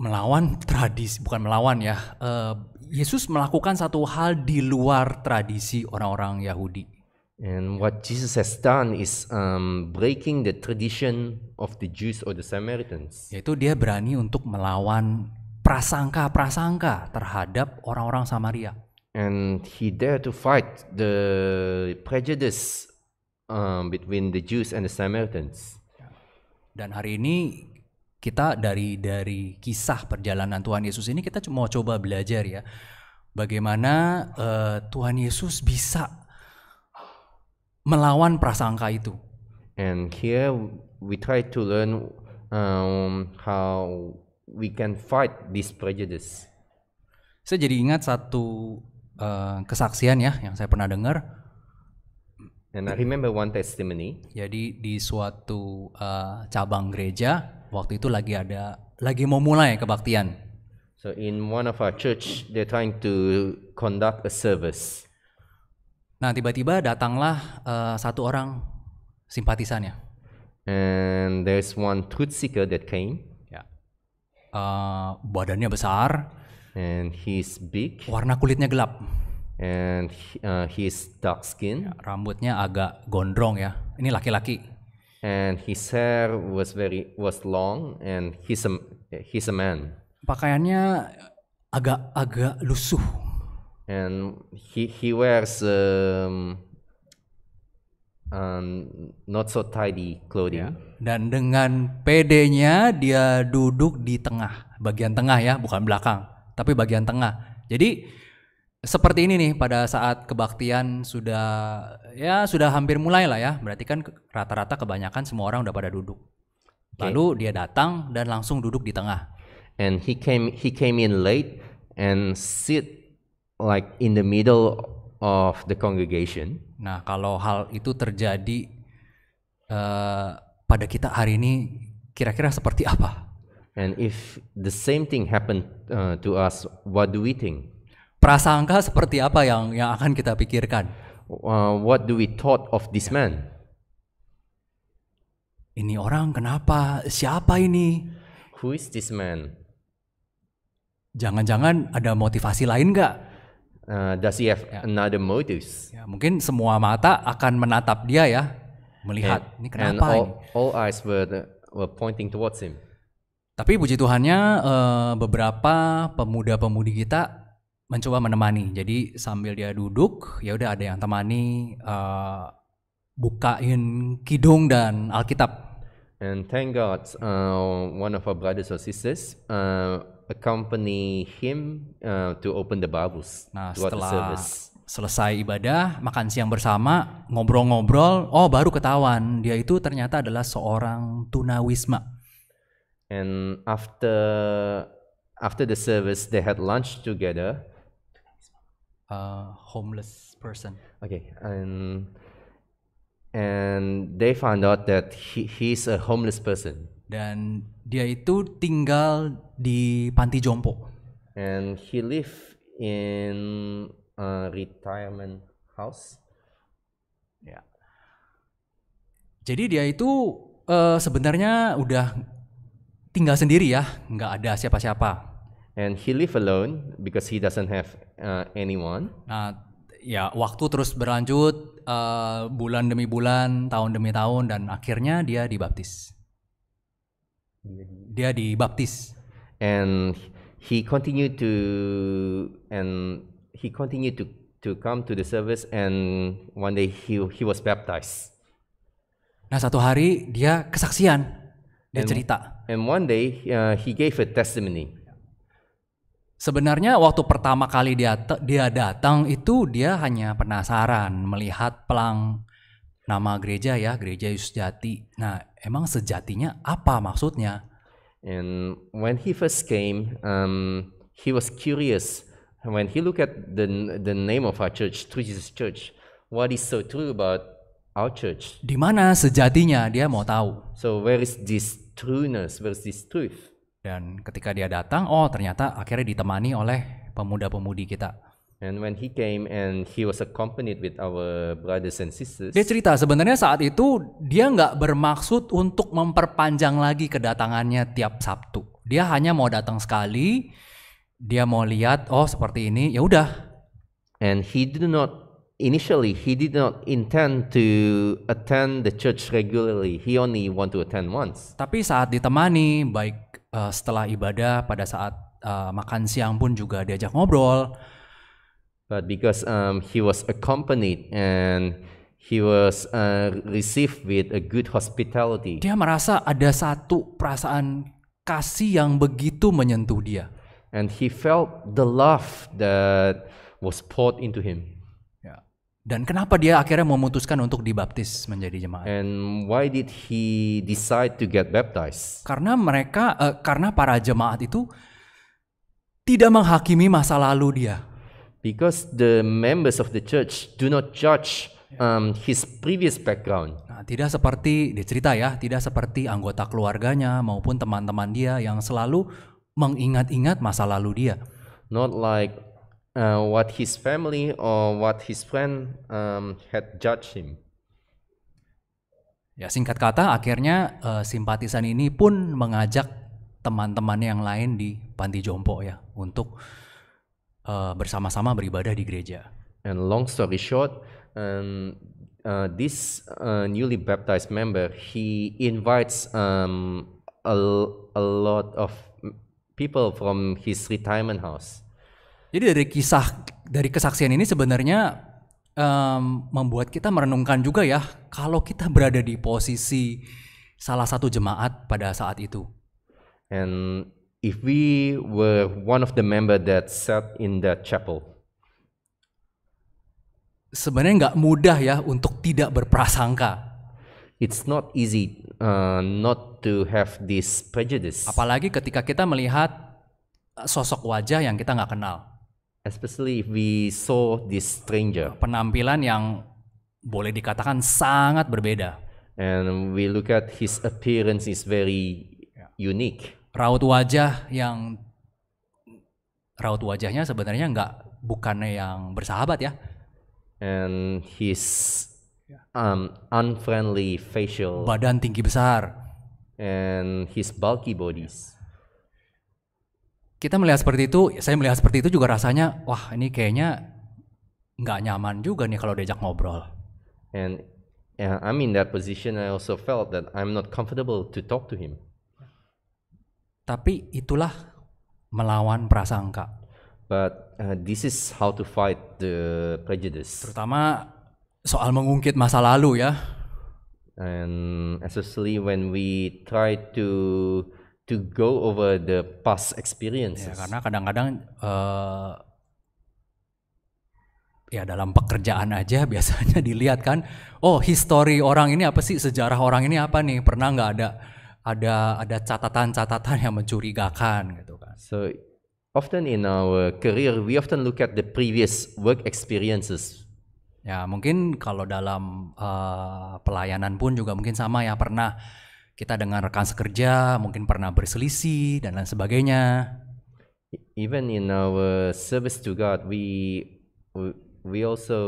melawan tradisi, bukan melawan ya. Uh, Yesus melakukan satu hal di luar tradisi orang-orang Yahudi. And what Jesus has done is um, breaking the tradition of the Jews or the Samaritans. Yaitu dia berani untuk melawan prasangka-prasangka terhadap orang-orang Samaria. And he dare to fight the prejudice um, between the Jews and the Samaritans. Dan hari ini kita dari dari kisah perjalanan Tuhan Yesus ini kita mau coba belajar ya bagaimana uh, Tuhan Yesus bisa melawan prasangka itu. And here we try to learn um, how we can fight this prejudice. Saya jadi ingat satu uh, kesaksian ya yang saya pernah dengar. And I remember one testimony. Jadi di suatu uh, cabang gereja waktu itu lagi ada lagi mau mulai kebaktian. So in one of our church they're trying to conduct a service. Nah tiba-tiba datanglah uh, satu orang simpatisannya. And there's one truth seeker that came. Ya. Yeah. Uh, badannya besar. And he's big. Warna kulitnya gelap. And he, uh, he's dark skin. Ya, rambutnya agak gondrong ya. Ini laki-laki. And his hair was very was long and he's a he's a man. Pakaiannya agak-agak lusuh and he he wears um, um, not so tidy clothing. Yeah. Dan dengan PD-nya dia duduk di tengah, bagian tengah ya, bukan belakang, tapi bagian tengah. Jadi seperti ini nih pada saat kebaktian sudah ya sudah hampir mulai lah ya. Berarti kan rata-rata kebanyakan semua orang udah pada duduk. Okay. Lalu dia datang dan langsung duduk di tengah. And he came he came in late and sit like in the middle of the congregation. Nah, kalau hal itu terjadi uh, pada kita hari ini, kira-kira seperti apa? And if the same thing happened uh, to us, what do we think? Prasangka seperti apa yang yang akan kita pikirkan? Uh, what do we thought of this ya. man? Ini orang kenapa? Siapa ini? Who is this man? Jangan-jangan ada motivasi lain nggak? Uh, does he have ya. another motives? Ya, mungkin semua mata akan menatap dia ya, melihat and, ini kenapa all, ini? all eyes were, were pointing towards him. Tapi puji Tuhannya uh, beberapa pemuda-pemudi kita mencoba menemani. Jadi sambil dia duduk, ya udah ada yang temani uh, bukain kidung dan Alkitab. And thank God, uh, one of our brothers or sisters uh, accompany him uh, to open the Bibles nah, setelah the service. Selesai ibadah, makan siang bersama, ngobrol-ngobrol, oh baru ketahuan dia itu ternyata adalah seorang tunawisma. And after after the service, they had lunch together. Uh, homeless person. Okay, and and they found out that he he's a homeless person. Dan dia itu tinggal di panti jompo. And he live in a retirement house. Ya. Jadi dia itu uh, sebenarnya udah tinggal sendiri ya, nggak ada siapa-siapa. And he live alone because he doesn't have uh, anyone. Nah, ya waktu terus berlanjut uh, bulan demi bulan, tahun demi tahun dan akhirnya dia dibaptis. Dia dibaptis. And he continued to and he continued to to come to the service and one day he he was baptized. Nah, satu hari dia kesaksian, dia and, cerita. And one day uh, he gave a testimony. Sebenarnya waktu pertama kali dia dia datang itu dia hanya penasaran melihat pelang nama gereja ya, gereja Yesus Jati. Nah, emang sejatinya apa maksudnya? And when he first came, um, he was curious when he looked at the the name of our church, True Jesus Church. What is so true about our church? Di mana sejatinya dia mau tahu? So where is this trueness? Where is this truth? Dan ketika dia datang, oh ternyata akhirnya ditemani oleh pemuda-pemudi kita. And when he came and he was accompanied with our brothers and sisters. Dia cerita sebenarnya saat itu dia nggak bermaksud untuk memperpanjang lagi kedatangannya tiap Sabtu. Dia hanya mau datang sekali, dia mau lihat oh seperti ini, ya udah. And he did not initially he did not intend to attend the church regularly. He only want to attend once. Tapi saat ditemani baik uh, setelah ibadah pada saat uh, makan siang pun juga diajak ngobrol. But because um, he was accompanied and he was uh, received with a good hospitality. Dia merasa ada satu perasaan kasih yang begitu menyentuh dia. And he felt the love that was poured into him. Dan kenapa dia akhirnya memutuskan untuk dibaptis menjadi jemaat? And why did he decide to get baptized? Karena mereka, uh, karena para jemaat itu tidak menghakimi masa lalu dia. Because the members of the church do not judge ya. um, his previous background. Nah, tidak seperti dicerita ya, tidak seperti anggota keluarganya maupun teman-teman dia yang selalu mengingat-ingat masa lalu dia. Not like uh, what his family or what his friend um, had judged him. Ya singkat kata akhirnya uh, simpatisan ini pun mengajak teman-teman yang lain di panti jompo ya untuk uh, bersama-sama beribadah di gereja. And long story short, um, uh, this uh, newly baptized member he invites um, a, a lot of people from his retirement house. Jadi dari kisah dari kesaksian ini sebenarnya um, membuat kita merenungkan juga ya kalau kita berada di posisi salah satu jemaat pada saat itu. And if we were one of the member that sat in that chapel. Sebenarnya nggak mudah ya untuk tidak berprasangka. It's not easy uh, not to have this prejudice. Apalagi ketika kita melihat eh, sosok wajah yang kita nggak kenal. Especially if we saw this stranger. Penampilan yang boleh dikatakan sangat berbeda. And we look at his appearance is very unique. Raut wajah yang raut wajahnya sebenarnya nggak bukannya yang bersahabat ya. And his um, unfriendly facial. Badan tinggi besar. And his bulky bodies kita melihat seperti itu, saya melihat seperti itu juga rasanya, wah ini kayaknya nggak nyaman juga nih kalau diajak ngobrol. And yeah, I'm in that position. I also felt that I'm not comfortable to talk to him. Tapi itulah melawan prasangka. But uh, this is how to fight the prejudice. Terutama soal mengungkit masa lalu ya. And especially when we try to to go over the past experiences. Ya, karena kadang-kadang uh, ya dalam pekerjaan aja biasanya dilihat kan, oh history orang ini apa sih, sejarah orang ini apa nih, pernah nggak ada ada ada catatan-catatan yang mencurigakan gitu kan. So often in our career we often look at the previous work experiences. Ya mungkin kalau dalam uh, pelayanan pun juga mungkin sama ya pernah kita dengan rekan sekerja mungkin pernah berselisih dan lain sebagainya. Even in our service to God, we we also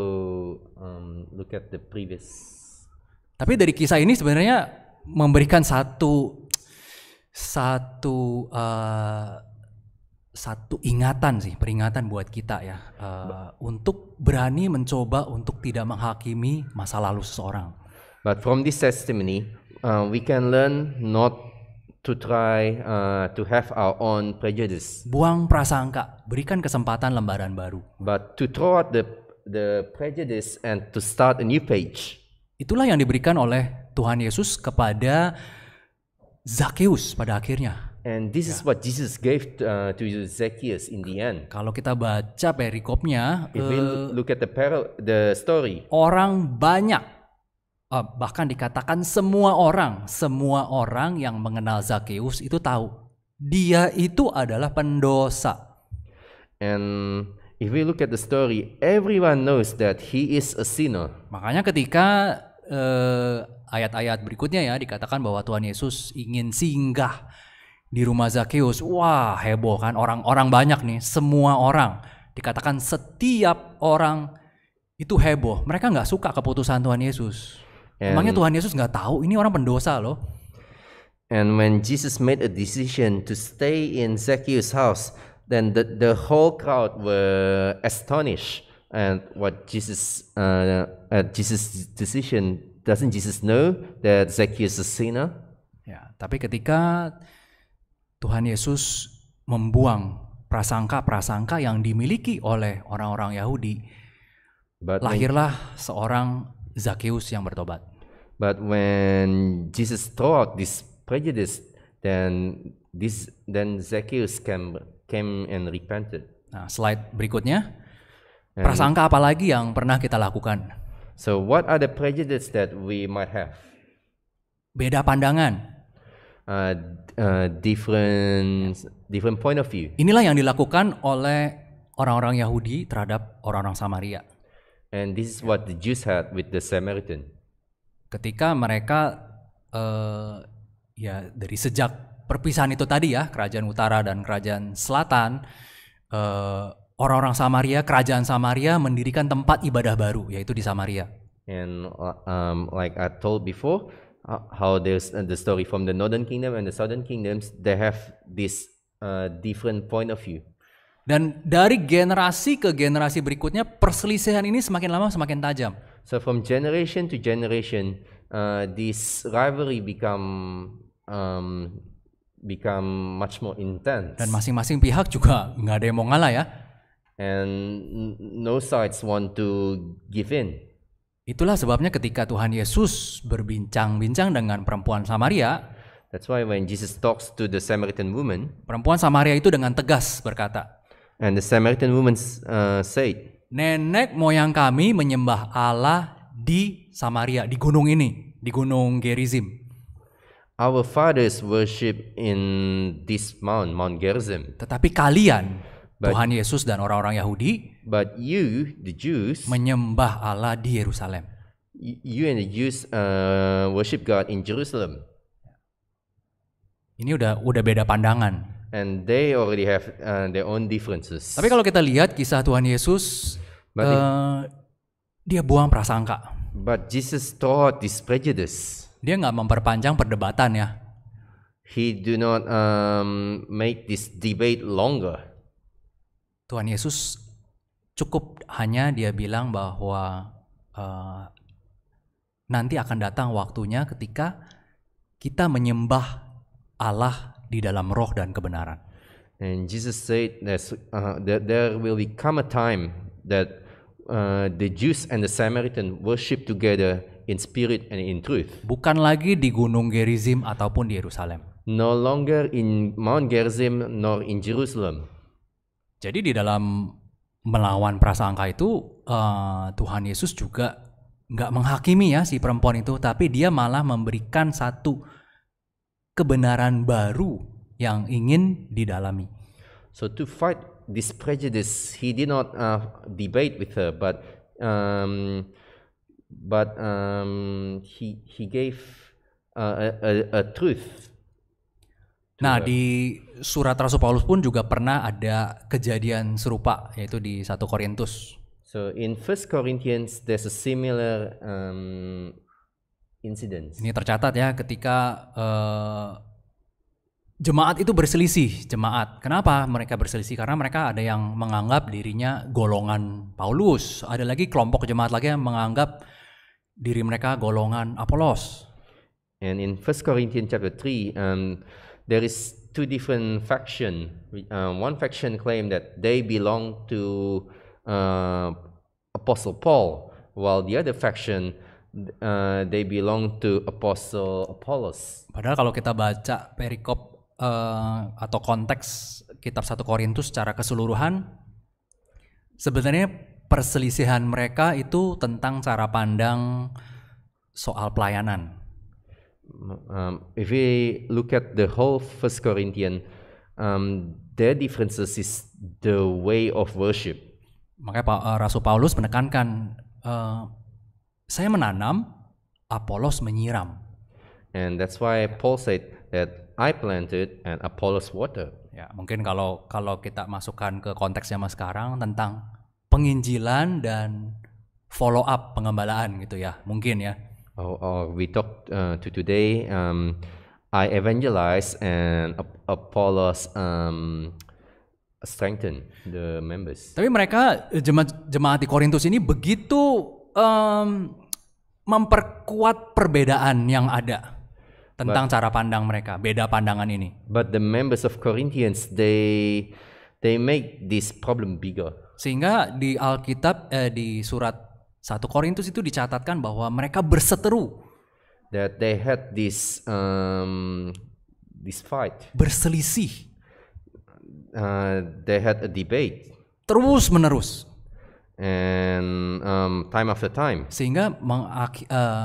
um, look at the previous. Tapi dari kisah ini sebenarnya memberikan satu satu uh, satu ingatan sih peringatan buat kita ya uh, untuk berani mencoba untuk tidak menghakimi masa lalu seseorang. But from this testimony, uh, we can learn not to try uh, to have our own prejudice. Buang prasangka, berikan kesempatan lembaran baru. But to throw out the the prejudice and to start a new page. Itulah yang diberikan oleh Tuhan Yesus kepada Zakheus pada akhirnya. And this is ya. what Jesus gave uh, to Zacchaeus in the end. Kalau kita baca perikopnya, if uh, we eh, look at the, the story, orang banyak uh, bahkan dikatakan semua orang, semua orang yang mengenal Zakheus itu tahu dia itu adalah pendosa. And if we look at the story, everyone knows that he is a sinner. Makanya ketika eh, ayat-ayat uh, berikutnya ya dikatakan bahwa Tuhan Yesus ingin singgah di rumah Zakheus. Wah, heboh kan orang-orang banyak nih, semua orang. Dikatakan setiap orang itu heboh. Mereka nggak suka keputusan Tuhan Yesus. And Emangnya Tuhan Yesus nggak tahu ini orang pendosa loh. And when Jesus made a decision to stay in Zacchaeus' house, then the, the whole crowd were astonished at what Jesus uh, at Jesus' decision. Doesn't Jesus know that Zacchaeus is a sinner? Ya, tapi ketika Tuhan Yesus membuang prasangka-prasangka yang dimiliki oleh orang-orang Yahudi, But lahirlah seorang Zakheus yang bertobat. But when Jesus out this prejudice, then this then Zacchaeus came came and repented. Nah, slide berikutnya. And prasangka apa lagi yang pernah kita lakukan? So what are the prejudices that we might have? Beda pandangan. Uh, uh, different different point of view. Inilah yang dilakukan oleh orang-orang Yahudi terhadap orang-orang Samaria. And this is ya. what the Jews had with the Samaritan. Ketika mereka uh, ya dari sejak perpisahan itu tadi ya kerajaan utara dan kerajaan selatan eh, orang orang uh, Samaria kerajaan Samaria mendirikan tempat ibadah baru yaitu di Samaria. And um, like I told before, uh, how there's uh, the story from the northern kingdom and the southern kingdoms, they have this uh, different point of view. Dan dari generasi ke generasi berikutnya perselisihan ini semakin lama semakin tajam. So from generation to generation, uh, this rivalry become um, become much more intense. Dan masing-masing pihak juga nggak ada yang mau ngalah ya. And no sides want to give in. Itulah sebabnya ketika Tuhan Yesus berbincang-bincang dengan perempuan Samaria. That's why when Jesus talks to the Samaritan woman, perempuan Samaria itu dengan tegas berkata, And the Samaritan woman uh, said, Nenek moyang kami menyembah Allah di Samaria, di gunung ini, di gunung Gerizim. Our fathers worship in this mount, Mount Gerizim. Tetapi kalian, but, Tuhan Yesus dan orang-orang Yahudi, but you, the Jews, menyembah Allah di Yerusalem. You and the Jews uh, worship God in Jerusalem. Ini udah udah beda pandangan and they already have uh, their own differences. Tapi kalau kita lihat kisah Tuhan Yesus, uh, dia buang prasangka. But Jesus taught this prejudice. Dia nggak memperpanjang perdebatan ya. He do not um, make this debate longer. Tuhan Yesus cukup hanya dia bilang bahwa uh, nanti akan datang waktunya ketika kita menyembah Allah di dalam roh dan kebenaran. And Jesus said that, uh, that there will be come a time that uh, the Jews and the Samaritan worship together in spirit and in truth. Bukan lagi di Gunung Gerizim ataupun di Yerusalem. No longer in Mount Gerizim nor in Jerusalem. Jadi di dalam melawan prasangka itu uh, Tuhan Yesus juga nggak menghakimi ya si perempuan itu, tapi dia malah memberikan satu kebenaran baru yang ingin didalami. So to fight this prejudice, he did not uh, debate with her, but um, but um, he he gave uh, a, a, a truth. Nah di surat Rasul Paulus pun juga pernah ada kejadian serupa yaitu di 1 Korintus. So in first Corinthians there's a similar um, incidents. Ini tercatat ya ketika uh, jemaat itu berselisih jemaat. Kenapa mereka berselisih? Karena mereka ada yang menganggap dirinya golongan Paulus, ada lagi kelompok jemaat lagi yang menganggap diri mereka golongan Apolos. And in First Corinthians chapter 3, um, there is two different faction. Um, one faction claim that they belong to uh, Apostle Paul, while the other faction uh, they belong to Apostle Apollos. Padahal kalau kita baca perikop uh, atau konteks kitab 1 Korintus secara keseluruhan sebenarnya perselisihan mereka itu tentang cara pandang soal pelayanan. Um, if we look at the whole First Corinthian, um, their differences is the way of worship. Makanya Pak uh, Rasul Paulus menekankan uh, saya menanam, Apolos menyiram. And that's why Paul said that I planted and Apollos water. Ya, mungkin kalau kalau kita masukkan ke konteksnya mas sekarang tentang penginjilan dan follow up pengembalaan gitu ya, mungkin ya. Oh, oh we talk uh, to today um, I evangelize and Apollos um, strengthen the members. Tapi mereka jemaat jemaat di Korintus ini begitu um, memperkuat perbedaan yang ada tentang but, cara pandang mereka, beda pandangan ini. But the members of Corinthians they they make this problem bigger. Sehingga di Alkitab eh, di surat 1 Korintus itu dicatatkan bahwa mereka berseteru. That they had this um, this fight. Berselisih. Uh, they had a debate. Terus menerus and um, time after time. Sehingga meng uh,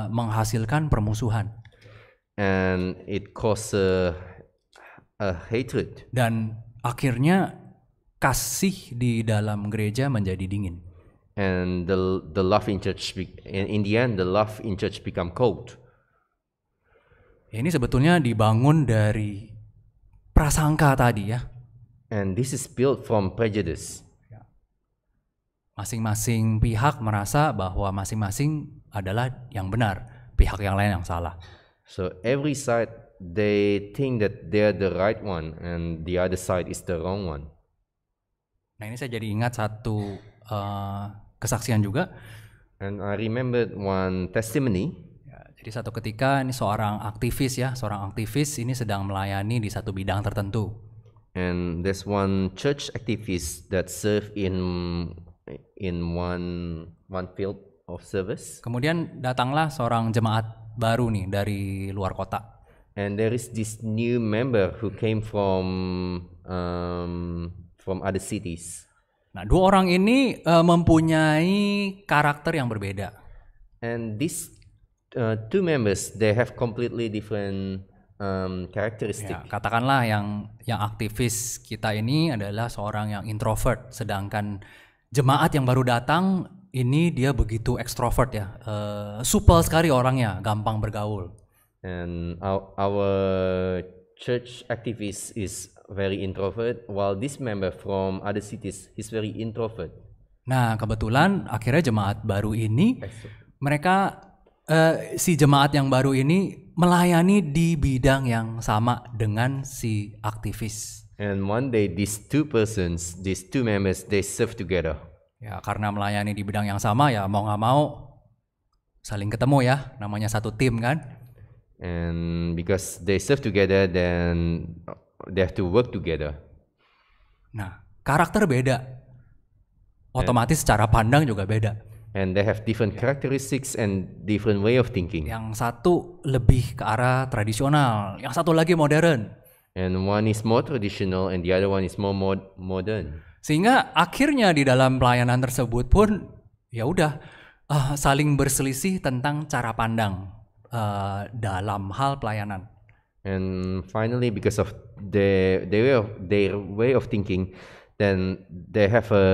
menghasilkan permusuhan. And it cause a, a hatred. Dan akhirnya kasih di dalam gereja menjadi dingin. And the the love in church in the end the love in church become cold. Ini sebetulnya dibangun dari prasangka tadi ya. And this is built from prejudice masing-masing pihak merasa bahwa masing-masing adalah yang benar, pihak yang lain yang salah. So every side they think that they're the right one and the other side is the wrong one. Nah ini saya jadi ingat satu uh, kesaksian juga. And I remembered one testimony. Ya, jadi satu ketika ini seorang aktivis ya, seorang aktivis ini sedang melayani di satu bidang tertentu. And there's one church activist that serve in in one one field of service. Kemudian datanglah seorang jemaat baru nih dari luar kota. And there is this new member who came from um, from other cities. Nah, dua orang ini uh, mempunyai karakter yang berbeda. And these uh, two members they have completely different um, ya, characteristic. Ya, katakanlah yang yang aktivis kita ini adalah seorang yang introvert, sedangkan jemaat yang baru datang ini dia begitu ekstrovert ya, uh, supel sekali orangnya, gampang bergaul. And our, our church activist is very introvert, while this member from other cities is very introvert. Nah kebetulan akhirnya jemaat baru ini, mereka uh, si jemaat yang baru ini melayani di bidang yang sama dengan si aktivis. And one day these two persons, these two members, they serve together. Ya, karena melayani di bidang yang sama ya mau nggak mau saling ketemu ya, namanya satu tim kan. And because they serve together, then they have to work together. Nah, karakter beda. Otomatis and, cara pandang juga beda. And they have different ya. characteristics and different way of thinking. Yang satu lebih ke arah tradisional, yang satu lagi modern. And one is more traditional and the other one is more mod modern. Sehingga akhirnya di dalam pelayanan tersebut pun ya udah uh, saling berselisih tentang cara pandang uh, dalam hal pelayanan. And finally because of the their way of their way of thinking then they have a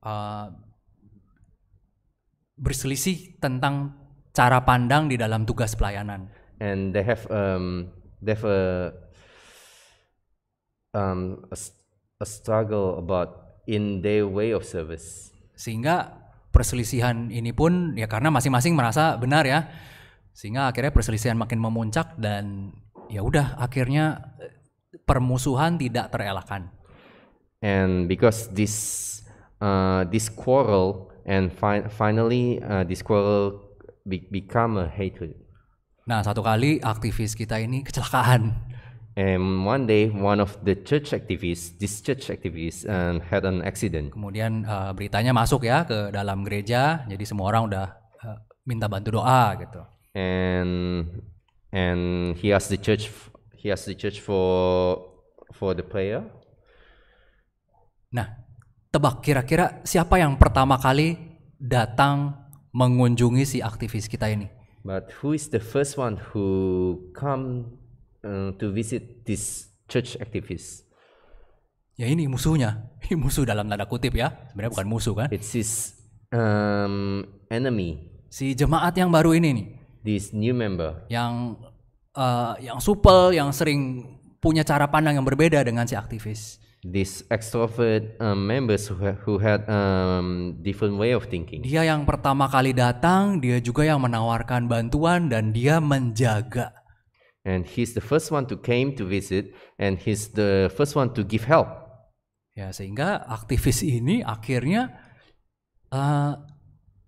uh, berselisih tentang cara pandang di dalam tugas pelayanan. And they have um, they have a, um, a, a struggle about in their way of service. Sehingga perselisihan ini pun ya karena masing-masing merasa benar ya, sehingga akhirnya perselisihan makin memuncak dan ya udah akhirnya eh, permusuhan tidak terelakkan. And because this uh, this quarrel and fi finally uh, this quarrel be become a hatred. Nah, satu kali aktivis kita ini kecelakaan. And one day, one of the church activists, this church activist, um, had an accident. Kemudian uh, beritanya masuk ya ke dalam gereja, jadi semua orang udah uh, minta bantu doa gitu. And and he asked the church, he asked the church for for the prayer. Nah, tebak kira-kira siapa yang pertama kali datang mengunjungi si aktivis kita ini. But who is the first one who come uh, to visit this church activist? Ya ini musuhnya, ini musuh dalam tanda kutip ya. Sebenarnya bukan musuh kan? It's his um, enemy. Si jemaat yang baru ini nih. This new member. Yang uh, yang supel, yang sering punya cara pandang yang berbeda dengan si aktivis. This extrovert um, members who, who had um, different way of thinking. Dia yang pertama kali datang, dia juga yang menawarkan bantuan dan dia menjaga. And he's the first one to came to visit and he's the first one to give help. Ya, sehingga aktivis ini akhirnya uh,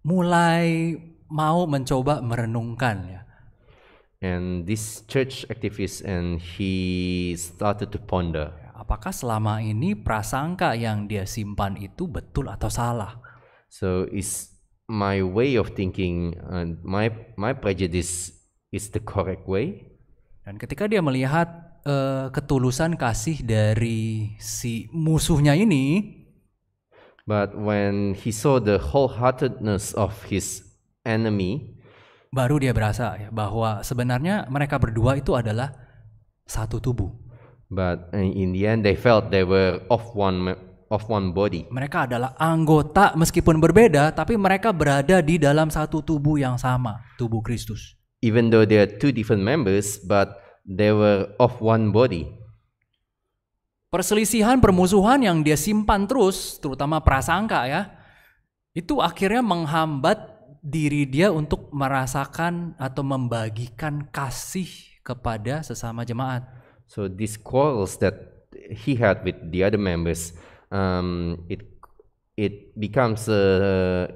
mulai mau mencoba merenungkan ya. And this church activist and he started to ponder apakah selama ini prasangka yang dia simpan itu betul atau salah. So is my way of thinking and my my prejudice is the correct way? Dan ketika dia melihat uh, ketulusan kasih dari si musuhnya ini, but when he saw the wholeheartedness of his enemy, baru dia berasa ya bahwa sebenarnya mereka berdua itu adalah satu tubuh. But in the end they felt they were of one of one body. Mereka adalah anggota meskipun berbeda tapi mereka berada di dalam satu tubuh yang sama, tubuh Kristus. Even though they are two different members but they were of one body. Perselisihan, permusuhan yang dia simpan terus, terutama prasangka ya, itu akhirnya menghambat diri dia untuk merasakan atau membagikan kasih kepada sesama jemaat. So these quarrels that he had with the other members, um, it it becomes a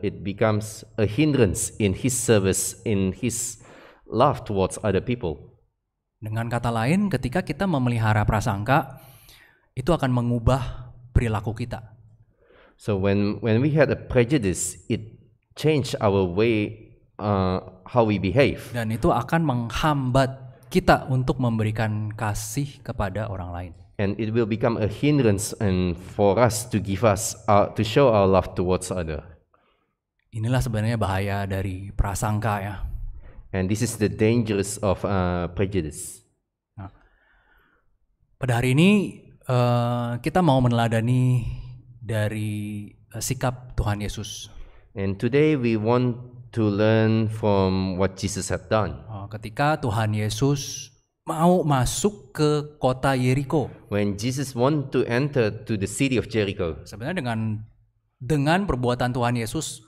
it becomes a hindrance in his service in his love towards other people. Dengan kata lain, ketika kita memelihara prasangka, itu akan mengubah perilaku kita. So when when we had a prejudice, it changed our way uh, how we behave. Dan itu akan menghambat kita untuk memberikan kasih kepada orang lain. And it will become a hindrance and for us to give us uh, to show our love towards other. Inilah sebenarnya bahaya dari prasangka ya. And this is the dangers of uh, prejudice. Nah, pada hari ini uh, kita mau meneladani dari uh, sikap Tuhan Yesus. And today we want to learn from what Jesus had done ketika Tuhan Yesus mau masuk ke kota Yeriko. When Jesus want to enter to the city of Jericho. Sebenarnya dengan dengan perbuatan Tuhan Yesus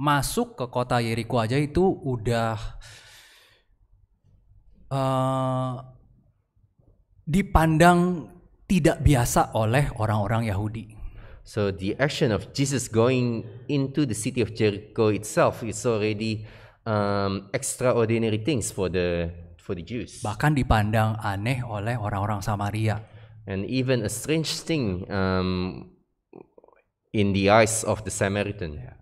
masuk ke kota Yeriko aja itu udah uh, dipandang tidak biasa oleh orang-orang Yahudi. So the action of Jesus going into the city of Jericho itself is already um, extraordinary things for the for the Jews. Bahkan dipandang aneh oleh orang-orang Samaria. And even a strange thing um, in the eyes of the Samaritan. Ya.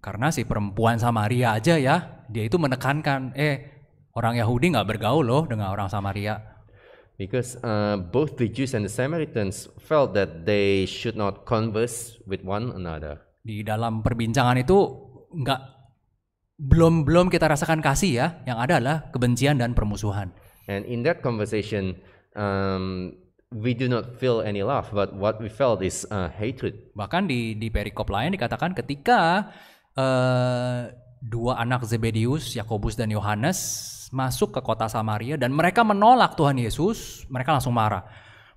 Karena si perempuan Samaria aja ya, dia itu menekankan, eh orang Yahudi nggak bergaul loh dengan orang Samaria. because uh, both the Jews and the Samaritans felt that they should not converse with one another. Di dalam perbincangan itu nggak belum belum kita rasakan kasih ya, yang ada adalah kebencian dan permusuhan. And in that conversation, um, we do not feel any love, but what we felt is uh, hatred. Bahkan di di perikop lain dikatakan ketika uh, dua anak Zebedius, Yakobus dan Yohanes masuk ke kota Samaria dan mereka menolak Tuhan Yesus, mereka langsung marah.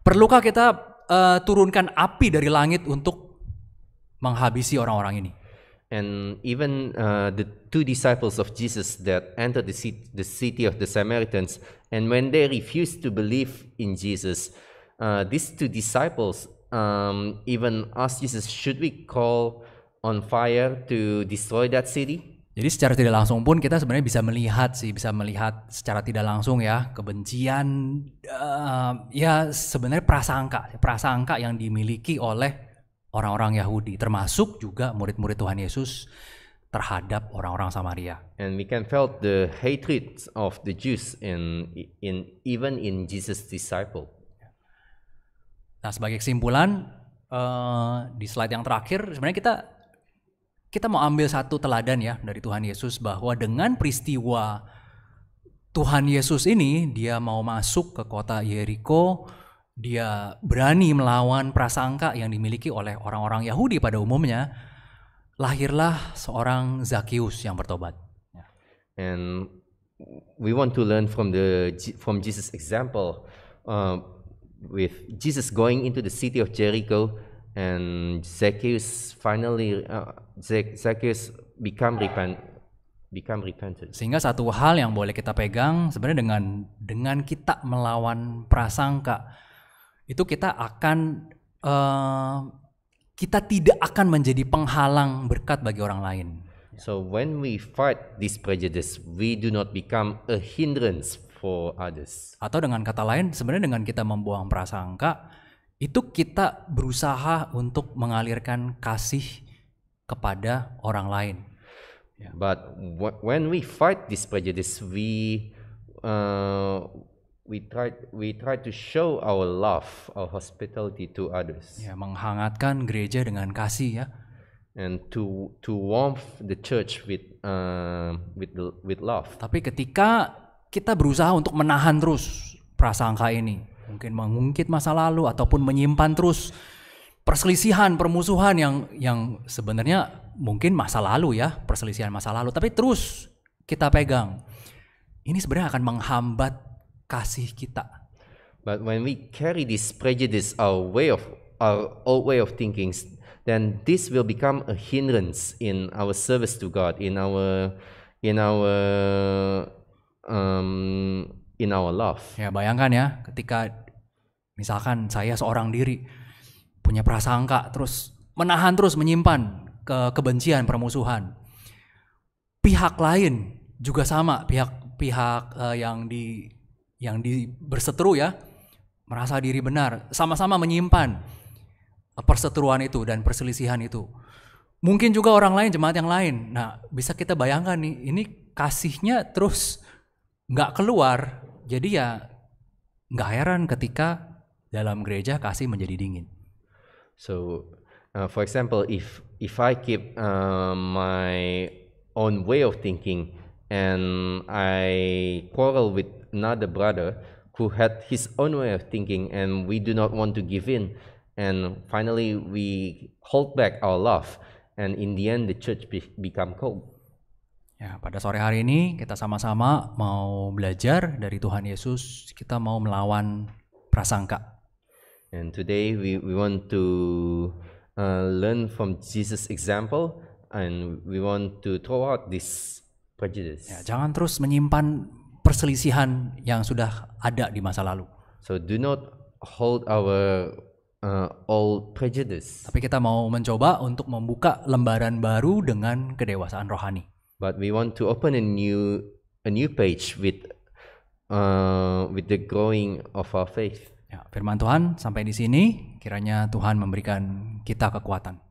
Perlukah kita uh, turunkan api dari langit untuk menghabisi orang-orang ini? And even uh, the two disciples of Jesus that entered the, city, the city of the Samaritans, and when they refused to believe in Jesus, uh, these two disciples um, even asked Jesus, Should we call on fire to destroy that city? Jadi secara tidak langsung pun kita sebenarnya bisa melihat sih, bisa melihat secara tidak langsung ya kebencian, uh, ya sebenarnya prasangka, prasangka yang dimiliki oleh orang-orang Yahudi, termasuk juga murid-murid Tuhan Yesus terhadap orang-orang Samaria. And we can felt the hatred of the Jews in in even in Jesus disciple. Nah, sebagai kesimpulan uh, di slide yang terakhir sebenarnya kita kita mau ambil satu teladan ya dari Tuhan Yesus bahwa dengan peristiwa Tuhan Yesus ini dia mau masuk ke kota Yeriko dia berani melawan prasangka yang dimiliki oleh orang-orang Yahudi pada umumnya, lahirlah seorang Zakius yang bertobat. And we want to learn from the from Jesus example uh, with Jesus going into the city of Jericho and Zacchaeus finally uh, Zacchaeus become repent become repentant. Sehingga satu hal yang boleh kita pegang sebenarnya dengan dengan kita melawan prasangka itu kita akan uh, kita tidak akan menjadi penghalang berkat bagi orang lain. So when we fight this prejudice, we do not become a hindrance for others. Atau dengan kata lain, sebenarnya dengan kita membuang prasangka, itu kita berusaha untuk mengalirkan kasih kepada orang lain. But when we fight this prejudice, we uh, we try we try to show our love, our hospitality to others. Ya, menghangatkan gereja dengan kasih ya. And to to warm the church with uh, with the, with love. Tapi ketika kita berusaha untuk menahan terus prasangka ini, mungkin mengungkit masa lalu ataupun menyimpan terus perselisihan, permusuhan yang yang sebenarnya mungkin masa lalu ya, perselisihan masa lalu, tapi terus kita pegang. Ini sebenarnya akan menghambat kasih kita. But when we carry this prejudice, our way of our old way of thinking, then this will become a hindrance in our service to God, in our in our um, in our love. Ya bayangkan ya, ketika misalkan saya seorang diri punya prasangka, terus menahan terus menyimpan ke kebencian, permusuhan. Pihak lain juga sama, pihak pihak uh, yang di yang di, berseteru ya merasa diri benar, sama-sama menyimpan eh, perseteruan itu dan perselisihan itu. Mungkin juga orang lain, jemaat yang lain. Nah, bisa kita bayangkan nih, ini kasihnya terus nggak keluar. Jadi ya nggak heran ketika dalam gereja kasih menjadi dingin. So, uh, for example, if if I keep uh, my own way of thinking and I quarrel with another brother who had his own way of thinking and we do not want to give in. And finally, we hold back our love and in the end the church be become cold. Ya, pada sore hari ini kita sama-sama mau belajar dari Tuhan Yesus, kita mau melawan prasangka. And today we we want to uh, learn from Jesus example and we want to throw out this prejudice. Ya, jangan terus menyimpan perselisihan yang sudah ada di masa lalu. So do not hold our uh, old prejudice. Tapi kita mau mencoba untuk membuka lembaran baru dengan kedewasaan rohani. But we want to open a new a new page with uh, with the growing of our faith. Ya, firman Tuhan sampai di sini kiranya Tuhan memberikan kita kekuatan.